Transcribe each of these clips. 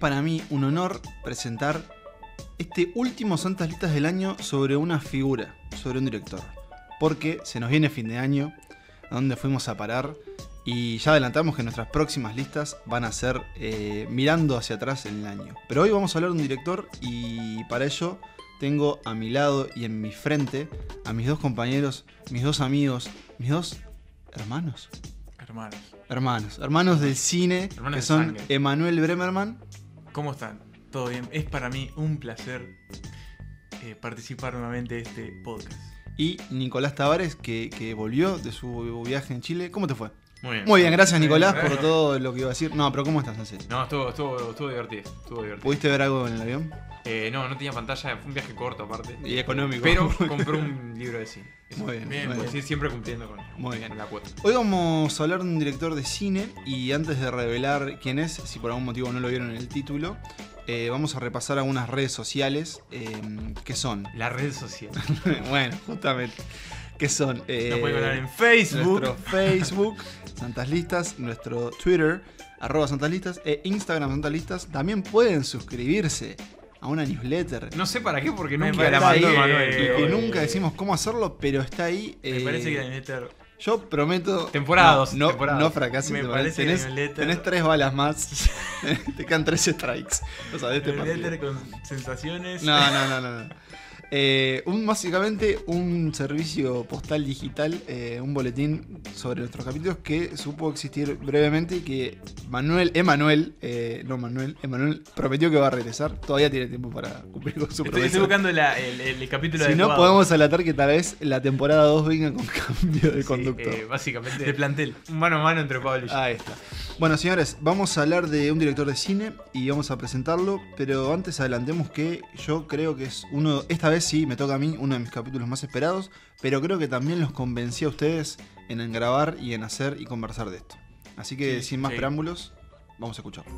para mí un honor presentar este último Santas Listas del año sobre una figura, sobre un director. Porque se nos viene fin de año, a donde fuimos a parar, y ya adelantamos que nuestras próximas listas van a ser eh, mirando hacia atrás en el año. Pero hoy vamos a hablar de un director y para ello tengo a mi lado y en mi frente a mis dos compañeros, mis dos amigos, mis dos hermanos. Hermanos. Hermanos. Hermanos del cine, que son Emanuel Bremerman ¿Cómo están? ¿Todo bien? Es para mí un placer eh, participar nuevamente de este podcast. Y Nicolás Tavares, que volvió de su viaje en Chile, ¿cómo te fue? Muy bien. Muy bien, gracias Nicolás por todo lo que iba a decir. No, pero ¿cómo estás No, estuvo, estuvo, divertido, estuvo ¿Pudiste ver algo en el avión? Eh, no, no tenía pantalla, fue un viaje corto aparte. Y económico. Pero compré un libro de cine. Muy bien. Pues, siempre cumpliendo con, muy bien. la cuota. Hoy vamos a hablar de un director de cine y antes de revelar quién es, si por algún motivo no lo vieron en el título, eh, vamos a repasar algunas redes sociales eh, que son. Las redes sociales. bueno, justamente que son... pueden eh, en Facebook. Facebook, Santas Listas, nuestro Twitter, arroba Santas Listas, e Instagram Santas Listas. También pueden suscribirse a una newsletter. No sé para qué, porque nunca la mandó nunca decimos cómo hacerlo, pero está ahí. me parece eh, que la newsletter. Yo prometo. Temporadas. No, no, no fracases. Me tenés, tres balas más. te quedan tres strikes. O sea, de este newsletter con sensaciones. no, no, no. no. Eh, un, básicamente un servicio postal digital, eh, un boletín sobre nuestros capítulos que supo existir brevemente que Manuel, Emanuel, eh, no Manuel, Emanuel prometió que va a regresar. Todavía tiene tiempo para cumplir con su promesa. Estoy buscando el, capítulo Si no, podemos alatar que tal vez la temporada 2 venga con cambio de conducto. básicamente. De plantel. Mano a mano entre Pablo y yo. Ahí está. Bueno, señores, vamos a hablar de un director de cine y vamos a presentarlo, pero antes adelantemos que yo creo que es uno, esta vez sí, me toca a mí, uno de mis capítulos más esperados, pero creo que también los convencí a ustedes en grabar y en hacer y conversar de esto. Así que sin más preámbulos, vamos a escucharlo.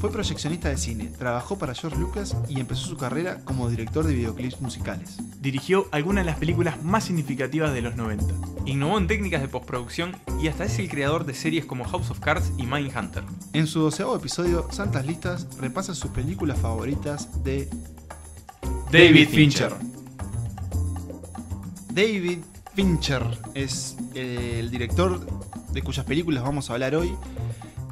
Fue proyeccionista de cine, trabajó para George Lucas y empezó su carrera como director de videoclips musicales. Dirigió algunas de las películas más significativas de los 90. Innovó en técnicas de postproducción y hasta es el creador de series como House of Cards y Mindhunter. En su doceavo episodio, Santas Listas repasa sus películas favoritas de David Fincher. David Fincher es eh, el director de cuyas películas vamos a hablar hoy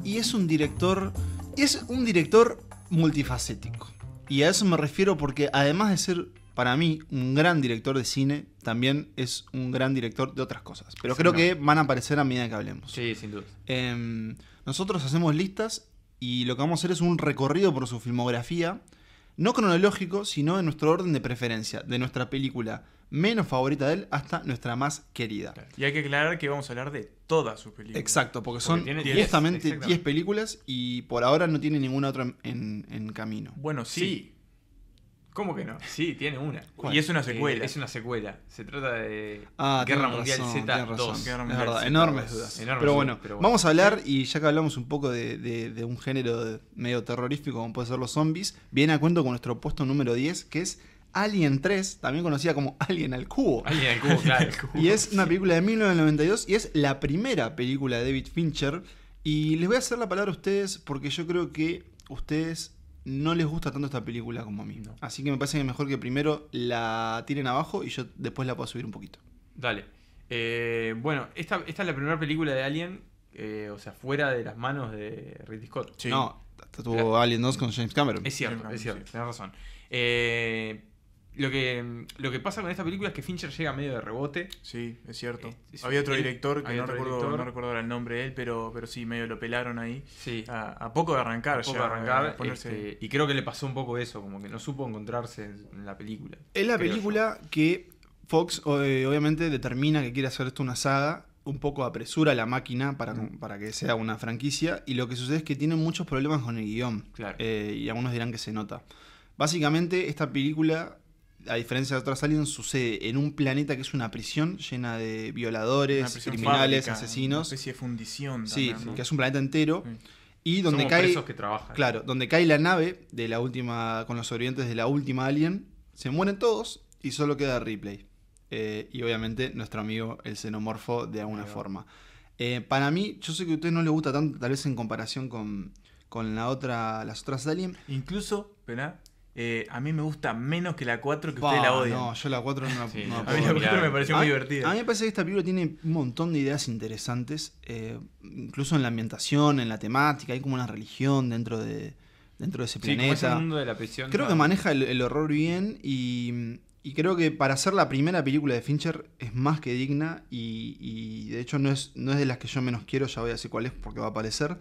y es un director es un director multifacético. Y a eso me refiero porque además de ser para mí un gran director de cine, también es un gran director de otras cosas. Pero creo que van a aparecer a medida que hablemos. Sí, sin duda. Em, nosotros hacemos listas y lo que vamos a hacer es un recorrido por su filmografía, no cronológico, sino en nuestro orden de preferencia, de nuestra película menos favorita de él hasta nuestra más querida. Y hay que aclarar que vamos a hablar de todas sus películas. Exacto, porque son directamente 10 películas y por ahora no tiene ninguna otra en, camino. Bueno, sí. ¿Cómo que no? Sí, tiene una. Y es una eh, secuela. es una secuela. Se trata de ah, Guerra Mundial Z2. enormes dudas. pero, bueno, vamos a hablar, y ya que hablamos un poco de, un género medio terrorífico como puede ser los zombies, viene a cuento con nuestro puesto número 10, que es Alien 3, también conocida como Alien al Cubo. Alien al Cubo, claro. y es una película de 1992 y es la primera película de David Fincher. Y les voy a hacer la palabra a ustedes porque yo creo que ustedes no les gusta tanto esta película como a mí. Así que me parece que mejor que primero la tiren abajo y yo después la puedo subir un poquito. Dale. Eh, bueno, esta, es la primera película de Alien, eh, o sea, fuera de las manos de Ridley Scott. No, tuvo Alien 2 con James Cameron. Es cierto, es cierto, tenés razón. Eh, lo que, mm, lo que pasa con esta película es que Fincher llega medio de rebote. Sí, es cierto. Eh, había otro director que no, recuerdo, el nombre de él, pero, pero sí, medio lo pelaron ahí. Sí. A, poco de arrancar, a poco de arrancar. Este, y creo que le pasó un poco eso, como que no supo encontrarse en la película. Es la película que Fox eh, obviamente determina que quiere hacer esto una saga un poco apresura la máquina para, mm. para, que sea una franquicia. Y lo que sucede es que tiene muchos problemas con el guión. Eh, y algunos dirán que se nota. Básicamente, esta película a diferencia de otras aliens, sucede en un planeta que es una prisión llena de violadores, criminales, asesinos. Una especie de fundición. sí, que es un planeta entero. Y donde Somos cae. Que claro, donde cae la nave de la última. con los sobrevivientes de la última alien. Se mueren todos y solo queda replay eh, y obviamente nuestro amigo el xenomorfo de alguna forma. Eh, para mí, yo sé que a usted no le gusta tanto, tal vez en comparación con, la otra, las otras aliens. Incluso, pena eh, a mí me gusta menos que la 4 que usted ustedes la odia No, yo la 4 no la, A mí me pareció muy divertida. A mí me parece que esta película tiene un montón de ideas interesantes, eh, incluso en la ambientación, en la temática, hay como una religión dentro de, dentro de ese planeta. creo que maneja el, horror bien y, creo que para ser la primera película de Fincher es más que digna y, de hecho no es, no es de las que yo menos quiero, ya voy a decir cuál es porque va a aparecer.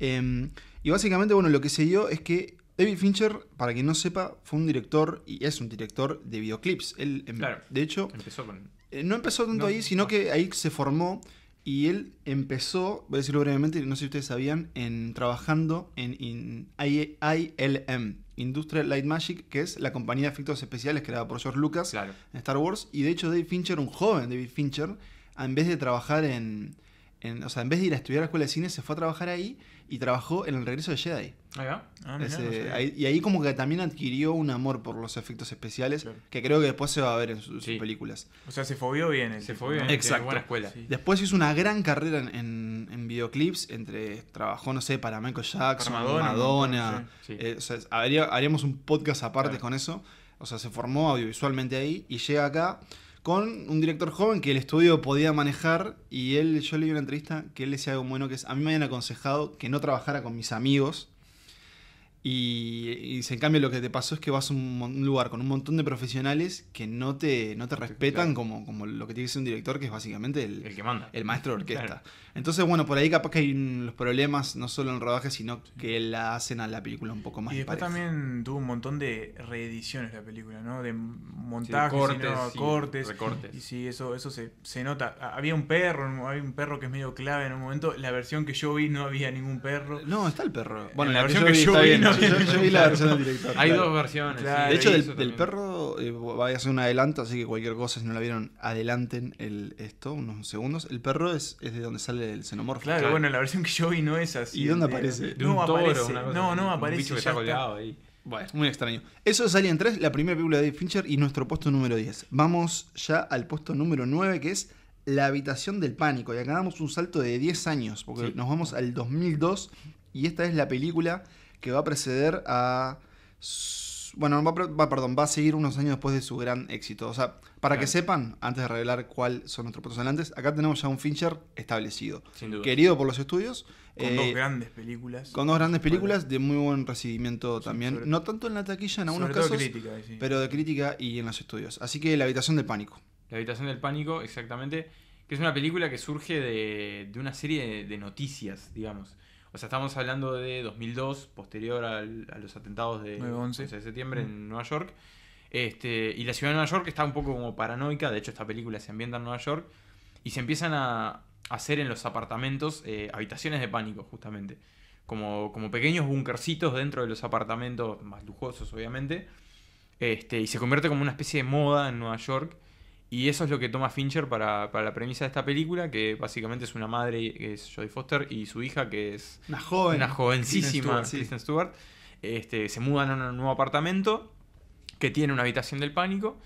Em, y básicamente, bueno, lo que se dio es que David Fincher, para quien no sepa, fue un director y es un director de videoclips. Él, em, de hecho, eh, no empezó tanto ahí, sino que ahí se formó y él empezó, voy a decirlo brevemente, no sé si ustedes sabían, en trabajando en, ILM, Industrial Light Magic, que es la compañía de efectos especiales creada por George Lucas en Star Wars. Y de hecho, David Fincher, un joven David Fincher, en vez de trabajar en, en, o sea, en vez de ir a estudiar a la escuela de cine, se fue a trabajar ahí y trabajó en El Regreso de Jedi. Ah, y ahí como que también adquirió un amor por los efectos especiales, que creo que después se va a ver en sus, películas. O sea, se fobió bien. se fobió bien. Exacto. Buena escuela. Después hizo una gran carrera en, videoclips, entre trabajó, no sé, para Michael Jackson, Madonna. haríamos un podcast aparte con eso. O sea, se formó audiovisualmente ahí y llega acá con un director joven que el estudio podía manejar y él, yo leí una entrevista que él decía algo bueno que es, a mí me habían aconsejado que no trabajara con mis amigos y, y, en cambio lo que te pasó es que vas a un, lugar con un montón de profesionales que no te, no te respetan como, como lo que tiene que ser un director, que es básicamente el, el que manda. El maestro de orquesta. Entonces, bueno, por ahí capaz que hay los problemas, no solo en rodaje, sino que la hacen a la película un poco más. Y después también tuvo un montón de reediciones la película, ¿no? De montajes, sí, cortes, Recortes. Y sí, eso, eso se, se nota. Había un perro, había un perro que es medio clave en un momento. La versión que yo vi no había ningún perro. No, está el perro. Eh, bueno, la, versión que yo, vi, que yo vi no yo, vi la versión del director. Hay dos versiones. de hecho, del, perro eh, va a hacer un adelanto, así que cualquier cosa, si no la vieron, adelanten el, esto unos segundos. El perro es, es de donde sale el xenomorfo. Claro, bueno, la versión que yo vi no es así. ¿Y dónde aparece? no, aparece. Una cosa, no, no aparece. Un bicho que está colgado ahí. Bueno, muy extraño. Eso es Alien 3, la primera película de Dave Fincher y nuestro puesto número 10. Vamos ya al puesto número 9, que es La habitación del pánico. Y acá damos un salto de 10 años, porque nos vamos al 2002 y esta es la película que va a preceder a... Bueno, va, perdón, va a seguir unos años después de su gran éxito. O sea, para que sepan, antes de revelar cuáles son nuestros protocelantes, acá tenemos ya un Fincher establecido. Querido por los estudios. Con eh, dos grandes películas. Con dos grandes películas de muy buen recibimiento también. no tanto en la taquilla en algunos casos, crítica, pero de crítica y en los estudios. Así que La habitación del pánico. La habitación del pánico, exactamente. Que es una película que surge de, una serie de, de noticias, digamos. O sea, estamos hablando de 2002, posterior a los atentados de 11. de septiembre en mm. Nueva York. Este, y la ciudad de Nueva York está un poco como paranoica, de hecho esta película se ambienta en Nueva York, y se empiezan a hacer en los apartamentos eh, habitaciones de pánico, justamente. Como, como pequeños bunkercitos dentro de los apartamentos, más lujosos obviamente. Este, y se convierte como una especie de moda en Nueva York y eso es lo que toma Fincher para, la premisa de esta película, que básicamente es una madre, que es Jodie Foster, y su hija, que es una, joven, una jovencísima, Kristen Stewart. este, se mudan a un nuevo apartamento que tiene una habitación del pánico,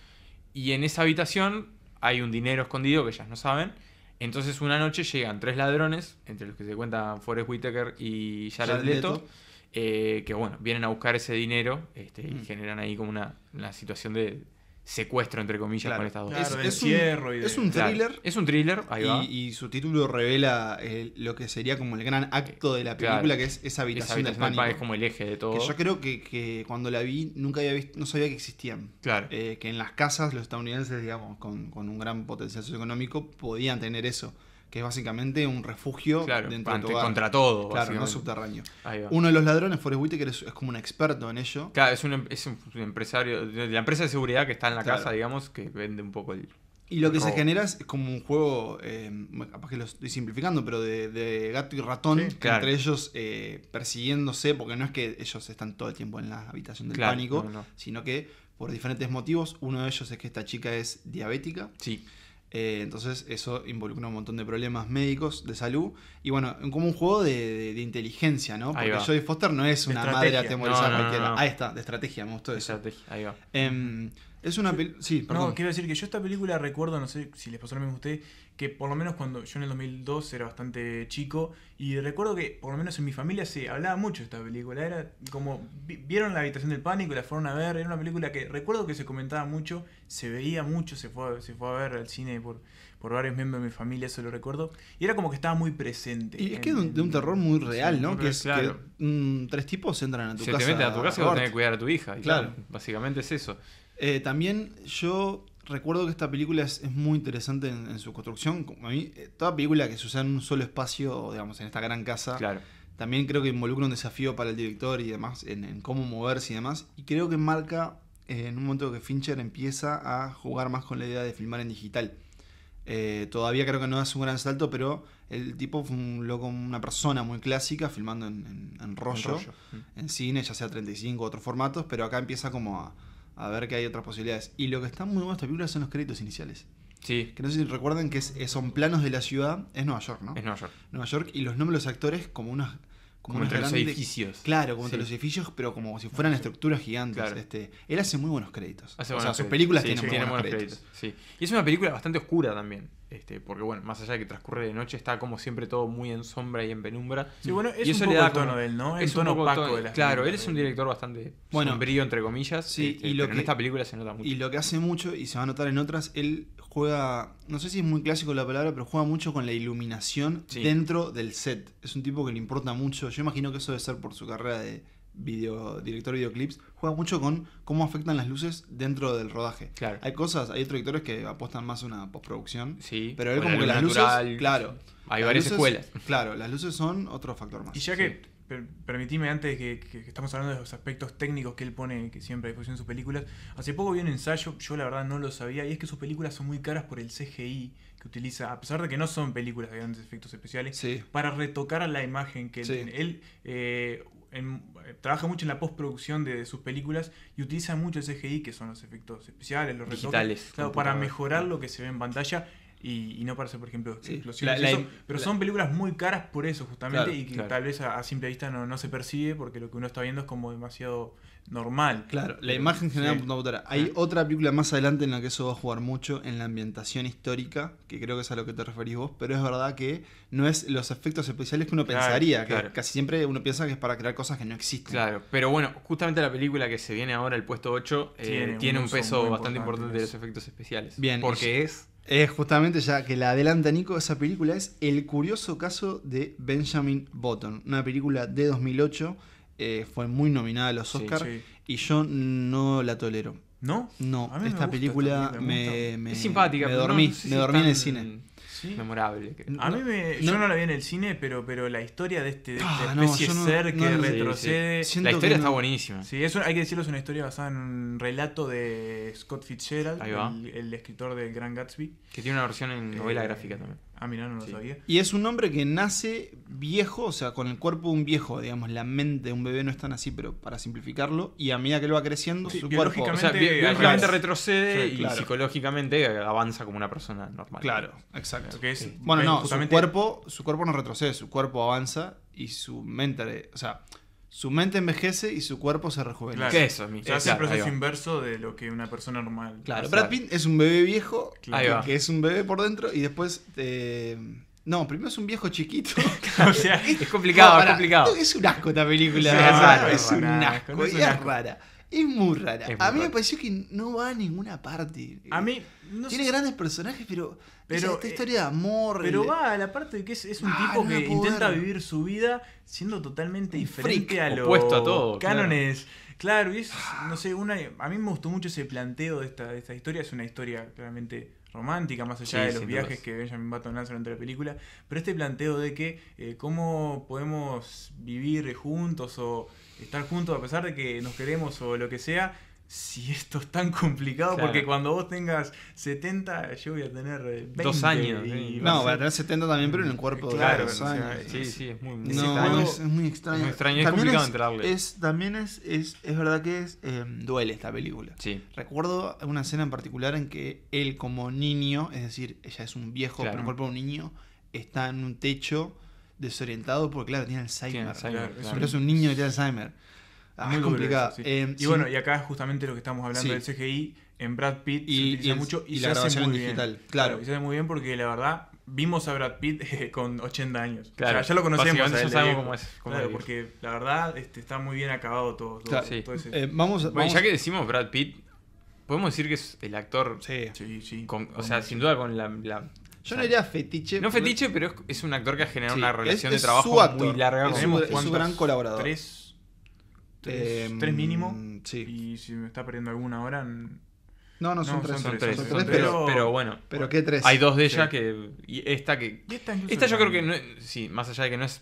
y en esa habitación hay un dinero escondido que ellas no saben. Entonces una noche llegan tres ladrones, entre los que se cuentan Forrest Whitaker y Jared, Leto, eh, que bueno, vienen a buscar ese dinero este, y mm. generan ahí como una situación de secuestro, entre comillas, con estas dos. es, un, y es, un, thriller. es un thriller, ahí va. Y, su título revela eh, lo que sería como el gran acto de la película, que es esa habitación, Es como el eje de todo. Que yo creo que, cuando la vi, nunca había visto, no sabía que existían. Claro. Eh, que en las casas los estadounidenses, digamos, con un gran potencial socioeconómico, podían tener eso que es básicamente un refugio contra todo. Claro, no subterráneo. Uno de los ladrones, Forrest Whitaker, es, como un experto en ello. Claro, es un, em, empresario, de la empresa de seguridad que está en la casa, digamos, que vende un poco el... Y lo que se genera es como un juego, eh, capaz que lo estoy simplificando, pero de, gato y ratón, entre ellos eh, persiguiéndose, porque no es que ellos están todo el tiempo en la habitación del pánico, sino que por diferentes motivos, uno de ellos es que esta chica es diabética. Sí. Eh, entonces eso involucra un montón de problemas médicos, de salud, y bueno, como un juego de, inteligencia, ¿no? Porque Joy Foster no es una madre atemorizada Ahí está, de estrategia, me gustó eso. Estrategia, ahí va. Em, es una película. Sí, perdón. No, quiero decir que yo esta película recuerdo, no sé si les pasó lo mismo a ustedes, que por lo menos cuando yo en el 2002 era bastante chico, y recuerdo que por lo menos en mi familia se hablaba mucho de esta película. Era como. vieron la habitación del pánico, la fueron a ver. Era una película que recuerdo que se comentaba mucho, se veía mucho, se fue a, se fue a ver al cine por, por varios miembros de mi familia, eso lo recuerdo. Y era como que estaba muy presente. Y es que de, un, terror muy real, ¿no? Que es que tres tipos entran a tu casa. Se te meten a tu casa y vas a tener que cuidar a tu hija. Y claro. Básicamente es eso. Eh, también yo recuerdo que esta película es, muy interesante en, su construcción. A mí, eh, toda película que se usa en un solo espacio, digamos, en esta gran casa, claro. también creo que involucra un desafío para el director y demás, en, cómo moverse y demás. Y creo que marca eh, en un momento que Fincher empieza a jugar más con la idea de filmar en digital. todavía creo que no es un gran salto, pero el tipo fue un loco, una persona muy clásica, filmando en, rollo, en cine, ya sea 35 u otros formatos, pero acá empieza como a, a ver que hay otras posibilidades. Y lo que está muy bueno esta película son los créditos iniciales. Sí. Que no sé si recuerdan que eh, son planos de la ciudad. Es Nueva York, ¿no? Es Nueva York. Nueva York y los nombres de los actores como unos. Como, entre los edificios. Claro, como entre los edificios, pero como si fueran estructuras gigantes. Este, él hace muy buenos créditos. Hace o sea, sus películas tienen, muy buenos, créditos. Sí. Y es una película bastante oscura también. Este, porque bueno, más allá de que transcurre de noche, está como siempre todo muy en sombra y en penumbra. Sí, bueno, y eso le da el tono de él, ¿no? Es un tono opaco de la Claro, él es un director bastante bueno, sombrío, entre comillas. Este, y lo que, en esta película se nota mucho. Y lo que hace mucho, y se va a notar en otras, él juega, no sé si es muy clásico la palabra, pero juega mucho con la iluminación dentro del set. Es un tipo que le importa mucho. Yo imagino que eso debe ser por su carrera de video, director de videoclips, juega mucho con cómo afectan las luces dentro del rodaje. Claro. Hay cosas, hay otros directores que apostan más a una postproducción. Sí. Pero él como que las luces. Claro. Hay varias escuelas. Claro, las luces son otro factor más. Y ya que. permitime antes que, que, estamos hablando de los aspectos técnicos que él pone que siempre hay en sus películas. Hace poco vi un ensayo, yo la verdad no lo sabía, y es que sus películas son muy caras por el CGI que utiliza, a pesar de que no son películas de grandes efectos especiales, para retocar a la imagen que él, él eh, eh, trabaja mucho en la postproducción de, sus películas y utiliza mucho el CGI, que son los efectos especiales, los Digitales, para mejorar lo que se ve en pantalla y, y, no parece, por ejemplo, pero son películas muy caras por eso, justamente, y que tal vez a, simple vista no, no, se percibe porque lo que uno está viendo es como demasiado normal. Claro, la imagen general Punta computadora. Hay otra película más adelante en la que eso va a jugar mucho, en la ambientación histórica, que creo que es a lo que te referís vos, pero es verdad que no es los efectos especiales que uno pensaría, que casi siempre uno piensa que es para crear cosas que no existen. Claro, pero bueno, justamente la película que se viene ahora, el puesto 8, eh, tiene, un, peso bastante importante, de los efectos especiales. Bien. Porque es justamente ya que la adelanta Nico, esa película es El curioso caso de Benjamin Button, una película de 2008, eh, fue muy nominada a los Oscars y yo no la tolero. ¿No? No, esta película me, simpática, me dormí, me dormí en el cine memorable. A mí me, yo no la vi en el cine, pero, pero la historia de este de ah, especie ser que retrocede. La historia está buenísima. Sí, eso hay que decirlo, es una historia basada en un relato de Scott Fitzgerald, el, escritor del Gran Gatsby. Que tiene una versión en eh, novela gráfica también. Ah, mira, no lo sabía. Y es un hombre que nace viejo, o sea, con el cuerpo de un viejo, digamos, la mente de un bebé no es tan así, pero para simplificarlo, y a medida que lo va creciendo, su cuerpo o biológicamente retrocede y psicológicamente avanza como una persona normal. Claro, exacto. bueno, no, cuerpo, su cuerpo no retrocede, su cuerpo avanza y su mente, o sea, su mente envejece y su cuerpo se rejuvenece. Claro. eso es el proceso inverso de lo que una persona normal. Claro, Brad Pitt es un bebé viejo, que es un bebé por dentro y después... Eh, no, primero es un viejo chiquito. es complicado, es complicado. Es un asco esta película. es, es, un asco. Es, es rara. Es muy rara. a mí me pareció que no va a ninguna parte. A mí. No Tiene grandes personajes, pero. pero esta eh, historia de amor. Pero va a la parte de que es, un ah, tipo que intenta vivir su vida siendo totalmente diferente a los opuesto a todo, cánones. Claro. y es, ah. no sé, una. A mí me gustó mucho ese planteo de esta, historia. Es una historia claramente romántica, más allá de los viajes que Benjamin Button hace durante la película, pero este planteo de que eh, cómo podemos vivir juntos o estar juntos a pesar de que nos queremos o lo que sea, si esto es tan complicado, porque cuando vos tengas 70, yo voy a tener 2 eh, años. Eh. no, voy a tener 70 también, pero en el cuerpo de dos años. sí, sí, es muy, Es, muy extraño. Es también complicado es, Es, también es, verdad que es, eh, duele esta película. Recuerdo una escena en particular en que él como niño, es decir, ella es un viejo, pero en el cuerpo de un niño, está en un techo desorientado porque, claro, tiene Alzheimer. es un niño que tiene Alzheimer. Ah, Muy complicado. Eh, y bueno, y acá es justamente lo que estamos hablando del CGI. En Brad Pitt y, se utiliza mucho y, se hace muy digital. Bien. Claro. Y se hace muy bien porque la verdad vimos a Brad Pitt eh, con 80 años. ya lo conocemos. sabemos cómo es. claro, porque la verdad este, está muy bien acabado todo. Eh, vamos, Ya que decimos Brad Pitt, podemos decir que es el actor. Sí. sí, o sea, sin duda con la yo no diría fetiche. No fetiche, pero es, un actor que ha generado una relación de trabajo actor, muy larga. Es, un gran colaborador. Tres, em, tres, mínimo. Sí. Y si me está perdiendo alguna hora... No, no, son, tres, son, tres, pero, bueno. ¿Pero qué tres? Hay dos de ellas que. Y esta que. esta, yo creo que. No, sí, más allá de que no es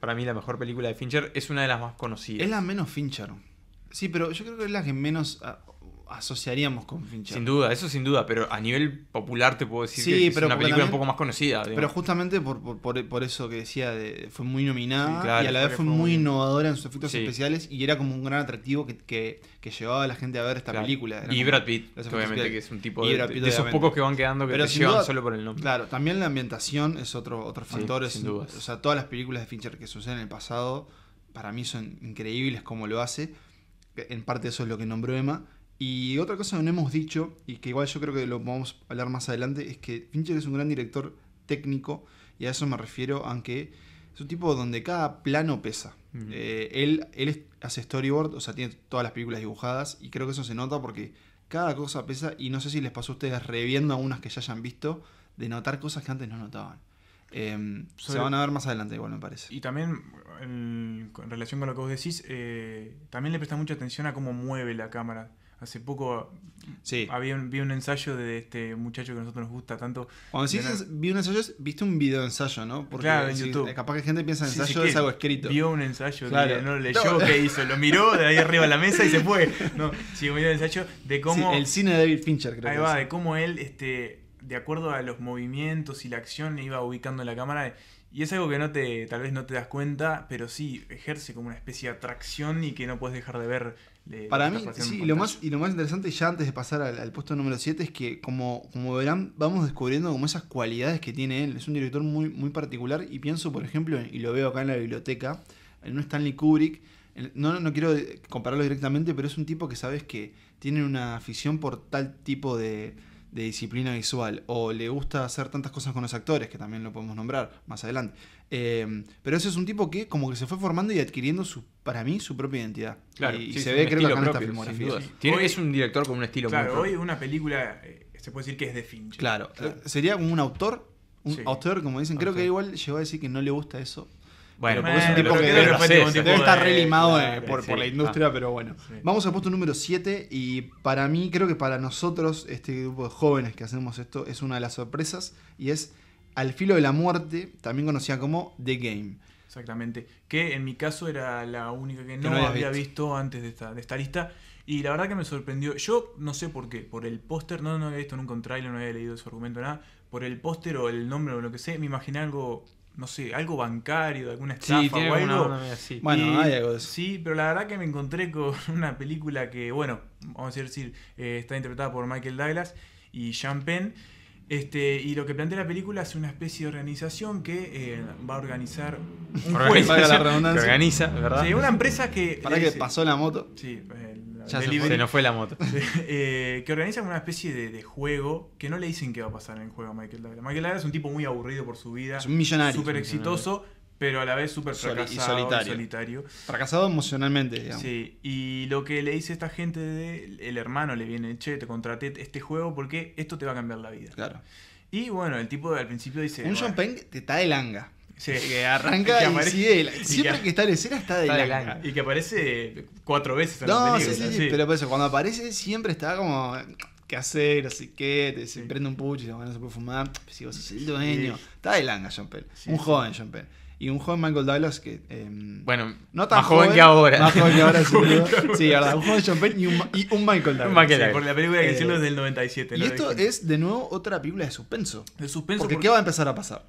para mí la mejor película de Fincher, es una de las más conocidas. Es la menos Fincher. Sí, pero yo creo que es la que menos. Ah, asociaríamos con Fincher. Sin duda, eso sin duda, pero a nivel popular te puedo decir que es una película un poco más conocida. Pero justamente por, eso que decía, fue muy nominada y a la vez fue muy innovadora en sus efectos especiales y era como un gran atractivo que, llevaba a la gente a ver esta película. Y Brad Pitt, obviamente, que es un tipo de, esos pocos que van quedando que te llevan solo por el nombre. Claro, también la ambientación es otro, factor. sin duda O sea, todas las películas de Fincher que suceden en el pasado, para mí son increíbles como lo hace. En parte eso es lo que nombró Emma y otra cosa que no hemos dicho, y que igual yo creo que lo vamos a hablar más adelante, es que Fincher es un gran director técnico, y a eso me refiero, aunque es un tipo donde cada plano pesa. Eh, él, él hace storyboard, o sea, tiene todas las películas dibujadas, y creo que eso se nota porque cada cosa pesa, y no sé si les pasó a ustedes reviendo algunas que ya hayan visto, de notar cosas que antes no notaban. Em, se van a ver más adelante, igual me parece. Y también, en, relación con lo que vos decís, eh, también le presta mucha atención a cómo mueve la cámara. Hace poco sí. había vi un ensayo de este muchacho que a nosotros nos gusta tanto. Cuando sí vi un ensayo, viste un video ensayo, ¿no? claro, en YouTube. Eh, capaz que gente piensa ensayo es algo escrito. Vio un ensayo, claro. lo no leyó qué hizo, lo miró de ahí arriba a la mesa y se fue. No, sí, un video ensayo de cómo. el cine de David Fincher, creo. Ahí va, de cómo él, este, de acuerdo a los movimientos y la acción, iba ubicando la cámara. Y es algo que no te, tal vez no te das cuenta, pero sí ejerce como una especie de atracción y que no puedes dejar de ver para mí, sí, lo, más, y lo más interesante ya antes de pasar al, puesto número 7 es que como, como verán, vamos descubriendo como esas cualidades que tiene él. Es un director muy, muy particular y pienso, por ejemplo, y lo veo acá en la biblioteca, en un Stanley Kubrick, no, no quiero compararlo directamente, pero es un tipo que sabes que tiene una afición por tal tipo de disciplina visual o le gusta hacer tantas cosas con los actores, que también lo podemos nombrar más adelante. Em, pero ese es un tipo que como que se fue formando y adquiriendo su, para mí su propia identidad. y, se ve creo que acá esta filmografía. hoy, es un director con un estilo claro, hoy una película eh, se puede decir que es de fin eh, Claro, sería como un autor, un autor como dicen, creo que igual llegó a decir que no le gusta eso. Bueno, porque es un tipo que debe, estar relimado eh, por, la ah. industria, pero bueno. Vamos al puesto número 7 y para mí, creo que para nosotros, este grupo de jóvenes que hacemos esto, es una de las sorpresas y es al filo de la muerte, también conocida como The Game. Exactamente. Que en mi caso era la única que no, había visto. antes de esta, de esta lista. Y la verdad que me sorprendió. Yo no sé por qué. Por el póster, no, no había visto nunca un trailer, no había leído su argumento, nada. Por el póster o el nombre o lo que sea, me imaginé algo no sé, algo bancario, alguna estafa o algo. así. Bueno, hay algo eso. Sí, pero la verdad que me encontré con una película que, bueno, vamos a decir, eh, está interpretada por Michael Douglas y Sean Penn. Este, y lo que plantea la película es una especie de organización que eh, va a organizar un organiza organiza, ¿verdad? Sí, una empresa que. ¿Para que eh, pasó la moto? Sí, eh, se, fue, nos fue la moto. que organiza una especie de, juego que no le dicen qué va a pasar en el juego a Michael Douglas. Michael Douglas es un tipo muy aburrido por su vida. Es un millonario. Súper exitoso pero a la vez súper fracasado y solitario. Fracasado emocionalmente, digamos. Sí, y lo que le dice esta gente de, el hermano le viene, che, te contraté este juego porque esto te va a cambiar la vida. Claro. Y bueno, el tipo al principio dice... Un John Payne te está de langa. Sí, arranca y, siempre que, está en escena está de, langa. Y que aparece cuatro veces en no, sí, sí, pero eso, cuando aparece siempre está como... ¿Qué hacer? Así que te se prende un pucho y se van a fumar. Si vos sos el dueño. Está de langa John Penn. un joven John Penn y un joven Michael Douglas que... Em, bueno, no tan más joven, que ahora. Más joven que ahora, sí. Sí, verdad. un joven champagne y un, un Michael Douglas. por la película que eh, hicieron del 97. Y esto es, de nuevo, otra película de suspenso. De suspenso. Porque, ¿qué va a empezar a pasar?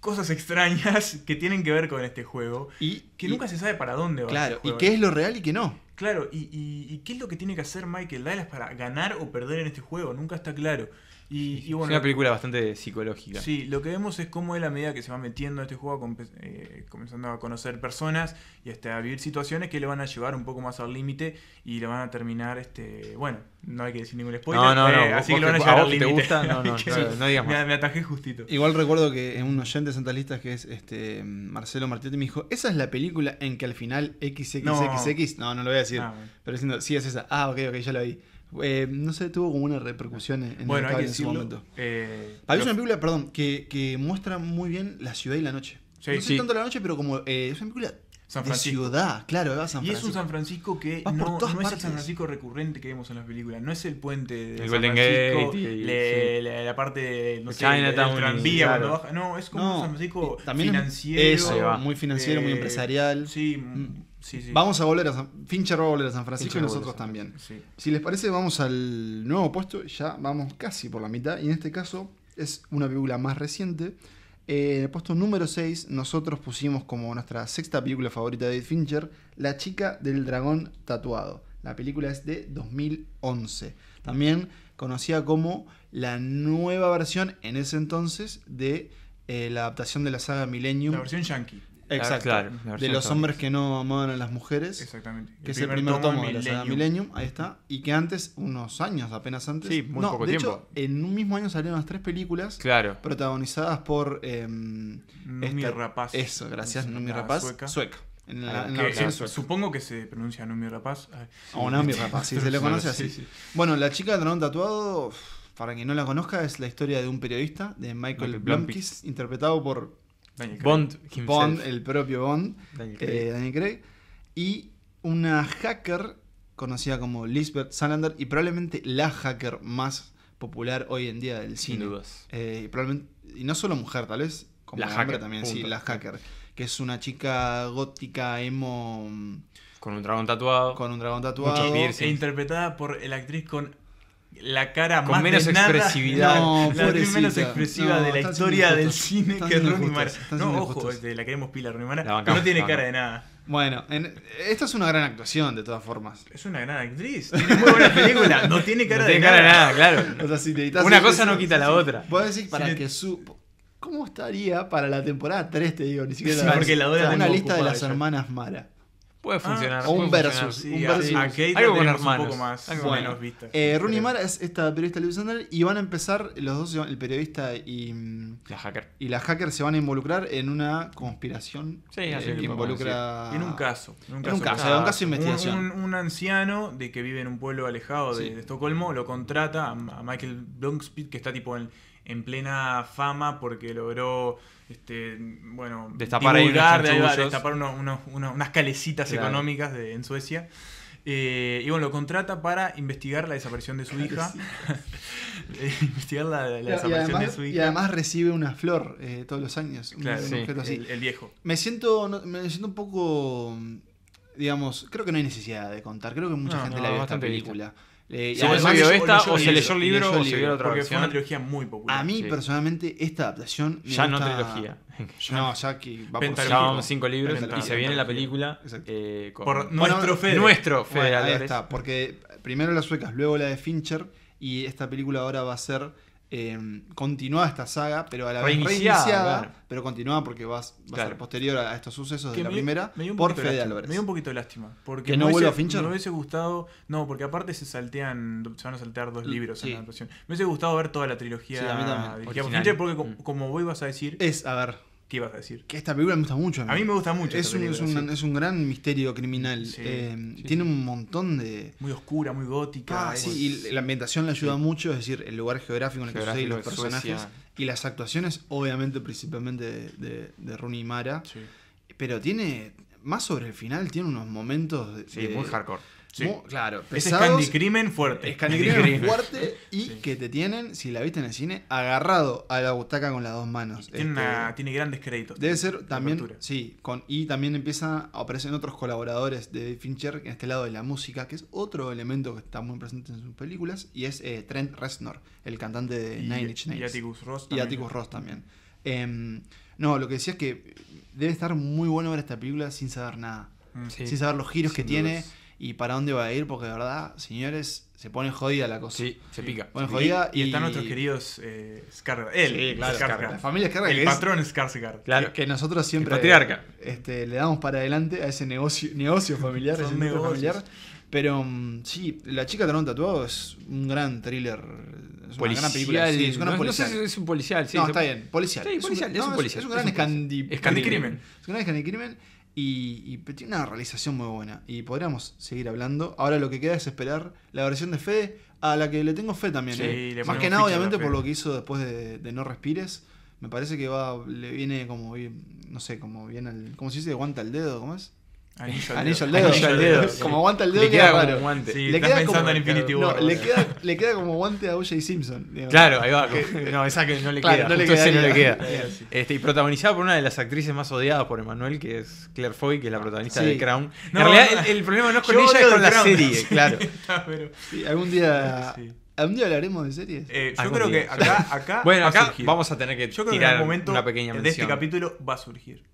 Cosas extrañas que tienen que ver con este juego. Y que nunca se sabe para dónde va. Claro, este y qué ¿eh? es lo real y qué no. Claro, y, y, qué es lo que tiene que hacer Michael Douglas para ganar o perder en este juego, nunca está claro. Y, bueno, es una película bastante psicológica. Sí, lo que vemos es cómo él a medida que se va metiendo en este juego, eh, comenzando a conocer personas y a vivir situaciones que le van a llevar un poco más al límite y le van a terminar, este bueno, no hay que decir ningún spoiler, eh, así que lo van a llevar al límite. No, Me, atajé justito. Igual recuerdo que en un oyente de Santa que es este Marcelo Martínez me dijo, esa es la película en que al final XXXX, no, no, lo voy a decir, ah, pero diciendo, sí es esa, ah, ok, ok, ya la vi. Eh, no sé, tuvo como una repercusión en, bueno, hay que su momento. Eh, una película, perdón, que, que, muestra muy bien la ciudad y la noche. Sí, no sé sí. tanto la noche, pero como eh, es una película De ciudad, claro, va San Francisco. Y es un San Francisco que no, no, es el San Francisco recurrente que vemos en las películas. No es el puente de el San Francisco, la, parte de, no sé, el tranvía baja. No, es como un San Francisco también financiero. muy financiero, muy empresarial. Sí, mm. Vamos a volver a Fincher va a volver a San Francisco y nosotros también. Si les parece, vamos al nuevo puesto. Ya vamos casi por la mitad. Y en este caso es una película más reciente. Eh, en el puesto número 6 nosotros pusimos como nuestra sexta película favorita de Fincher La chica del dragón tatuado. La película es de 2011. También conocida como la nueva versión en ese entonces de eh, la adaptación de la saga Millennium. La versión yankee. Ah, Exacto. de los hombres que no amaban a las mujeres. Exactamente. Que es el primer tomo, de la saga Millennium. Ahí está. Y que antes, unos años apenas antes. Sí, muy de hecho, en un mismo año salieron las tres películas. Claro. Protagonizadas por. Eh, Rapaz. Eso, gracias, Numi Rapaz. Ah, sueca. Supongo que se pronuncia Numi Rapaz. O Rapaz, si se le conoce así. Bueno, la chica del dragón tatuado, para quien no la conozca, es la historia de un periodista, de Michael, Michael Blomkis, interpretado por Bond, Bond, el propio Bond, eh, Daniel Craig. Y una hacker conocida como Lisbeth Salander y probablemente la hacker más popular hoy en día del cine. Sin dudas. Eh, y, probablemente, no solo mujer, tal vez como la hacker, también, sí, la hacker. Que es una chica gótica, emo. Con un dragón tatuado. Con un dragón tatuado. E interpretada por la actriz con la cara con más menos expresividad. la menos expresiva de la historia del cine que Rooney Mara. No, ojo, de este, la queremos pila Rooney Mara, no tiene cara de nada. Bueno, esta es una gran actuación de todas formas. Es una gran actriz. Tiene muy buena película. No tiene cara, de, nada. cara nada. claro. una cosa no quita la otra. que su ¿Cómo estaría para la temporada 3, te digo? Ni siquiera. porque la, la Una lista de las hermanas Mara. Puede ah, funcionar. O un versus. Algo con hermanos. Un poco más, algo menos vista. Eh, Mara es esta periodista de Luis y van a empezar, los dos, el periodista y la hacker. Y la hacker se van a involucrar en una conspiración sí, eh, que involucra. En un caso. En un caso, un de investigación. Un, anciano de que vive en un pueblo alejado de, Estocolmo lo contrata a, Michael Blomkvist que está tipo en, en plena fama porque logró este, bueno, destapar, divulgar, destapar unas calecitas económicas de, en Suecia. Eh, y bueno, lo contrata para investigar la desaparición de su hija. Eh, investigar la, desaparición de su hija. Y además recibe una flor eh, todos los años. El, viejo. Me siento, me siento un poco, digamos, creo que no hay necesidad de contar. Creo que mucha gente la ve esta película. Eh, se sí, esta, o, se leyó el libro, o se vio otra Porque fue una trilogía muy popular. A mí, personalmente, esta adaptación. Me ya no trilogía. no, ya que va por Ya vamos cinco libros y se viene la película. Eh, por nuestro Nuestro Fede porque primero la suecas, luego la de Fincher, y esta película ahora va a ser eh, esta saga, pero a la vez reiniciada, pero continúa porque vas, va a ser posterior a estos sucesos de la primera, me por Fede Me dio un poquito de lástima. Porque no a Me hubiese gustado, no, porque aparte se saltean, se van a saltear dos libros en la adaptación. Me hubiese gustado ver toda la trilogía sí, a mí por porque como, mm. como vos ibas a decir... Es, a ver... ¿Qué ibas a decir? Que esta película me gusta mucho. A mí, me gusta mucho. Es, un, es, un, gran misterio criminal. Eh, tiene un montón de. Muy oscura, muy gótica. Ah, y la ambientación le ayuda mucho, es decir, el lugar geográfico en el que que sucede, los personajes. Y las actuaciones, obviamente, principalmente de, de, y Rooney Mara. Pero tiene. Más sobre el final, tiene unos momentos. De, sí, muy hardcore claro, es Candy Crimen fuerte. Es Candy, Crimen fuerte y que te tienen, si la viste en el cine, agarrado a la butaca con las dos manos. Este, tiene, grandes créditos. Debe ser también, sí, con, y también empieza, aparecen otros colaboradores de Fincher en este lado de la música, que es otro elemento que está muy presente en sus películas, y es eh, Trent Reznor, el cantante de Nine Inch Nails. Y Atticus Ross también. Em, no, lo que decía es que debe estar muy bueno ver esta película sin saber nada. Mm. sin saber los giros que tiene y para dónde va a ir, porque de verdad, señores, se pone jodida la cosa. Sí, se pica. Se pone jodida y, están nuestros queridos eh, Scar. Él, claro, La familia Skarsgård. El patrón es Claro. Que nosotros siempre. patriarca. Este, le damos para adelante a ese negocio, negocio familiar. ese negocio familiar. Pero mm, sí, La chica Toronto tatuado es un gran thriller. Es policial, una gran película. es, una no, No sé si es un policial, sí. No, está bien. Policial. Sí, policial. Es un, es un policial. Es un gran escandicrimen. Es un gran escandicrimen y, y, tiene una realización muy buena. Y podríamos seguir hablando. Ahora lo que queda es esperar la versión de Fe a la que le tengo fe también. ¿eh? Más que nada, obviamente, por lo que hizo después de, No Respires. Me parece que va le viene como, no sé, como bien al, como si se dice, el al dedo, ¿cómo es? Anillo al dedo. Como aguanta el dedo. Le queda, como guante. le queda pensando como, en No, le, queda, le queda como guante a O.J. Simpson. Claro, ahí va. no, esa que no le queda. le queda. Este, y protagonizada por una de las actrices más odiadas por Emanuel, que es Claire Foy, que es la protagonista de Crown. en realidad, el, problema no es con ella, es con la serie, claro. Pero, algún día. ¿Algún día hablaremos de series? Eh, yo creo que acá, acá. Bueno, acá vamos a tener que yo creo tirar que en algún momento una De este capítulo va a surgir.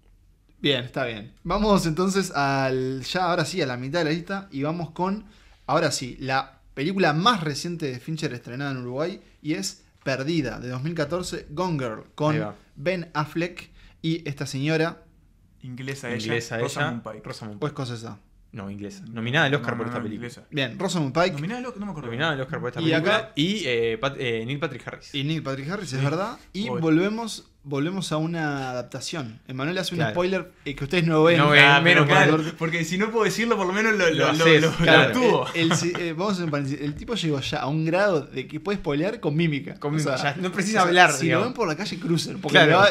Bien, está bien. Vamos entonces al. Ya ahora sí, a la mitad de la lista. Y vamos con. Ahora sí, la película más reciente de Fincher estrenada en Uruguay. Y es Perdida, de 2014, Gone Girl, con Ben Affleck y esta señora. Inglesa ella. Inglesa Rosamund Pike. Pike. Pues cosa esa. No, inglesa. Nominada al Oscar por esta película. Bien, Rosamund Pike. Nominada al Oscar, no me acuerdo. Nominada Oscar por esta y película. Acá, y eh, eh, Neil Patrick Harris. Y Neil Patrick Harris, es verdad. Y volvemos volvemos a una adaptación. Emanuel hace un spoiler eh, que ustedes no ven. No ven, ah, menos porque, si no puedo decirlo, por lo menos lo, lo, tuvo. El, eh, vamos a el tipo llegó ya a un grado de que puede spoilear con mímica. Con o no precisa hablar. Si lo ven por la calle Cruiser, porque le va, a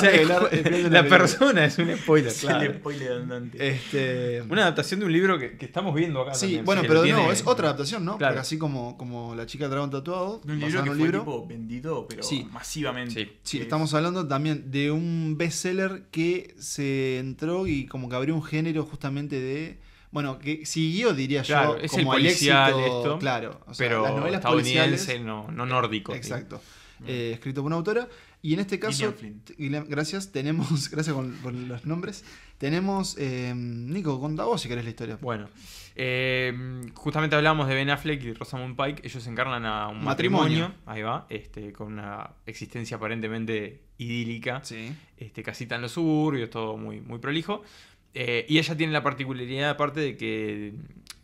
revelar. la, la persona es un spoiler. Es spoiler Este... Una adaptación de un libro que, estamos viendo acá. Sí, bueno, pero no, es otra adaptación, ¿no? Porque así como, como La chica dragón tatuado, un libro que un libro. vendido, pero masivamente. Sí, estamos hablando también de un bestseller que se entró y como que abrió un género justamente de. Bueno, que siguió, diría yo, como el éxito, claro, pero estadounidense, no, nórdico. Exacto. Mm. Eh, escrito por una autora. Y en este caso, gracias, tenemos, gracias con, los nombres, tenemos, eh, Nico, contá vos si querés la historia. Bueno, eh, justamente hablábamos de Ben Affleck y Rosamund Pike, ellos encarnan a un matrimonio, ahí va, este, con una existencia aparentemente idílica, este, casita en los suburbios, todo muy, muy prolijo. y ella tiene la particularidad aparte de que,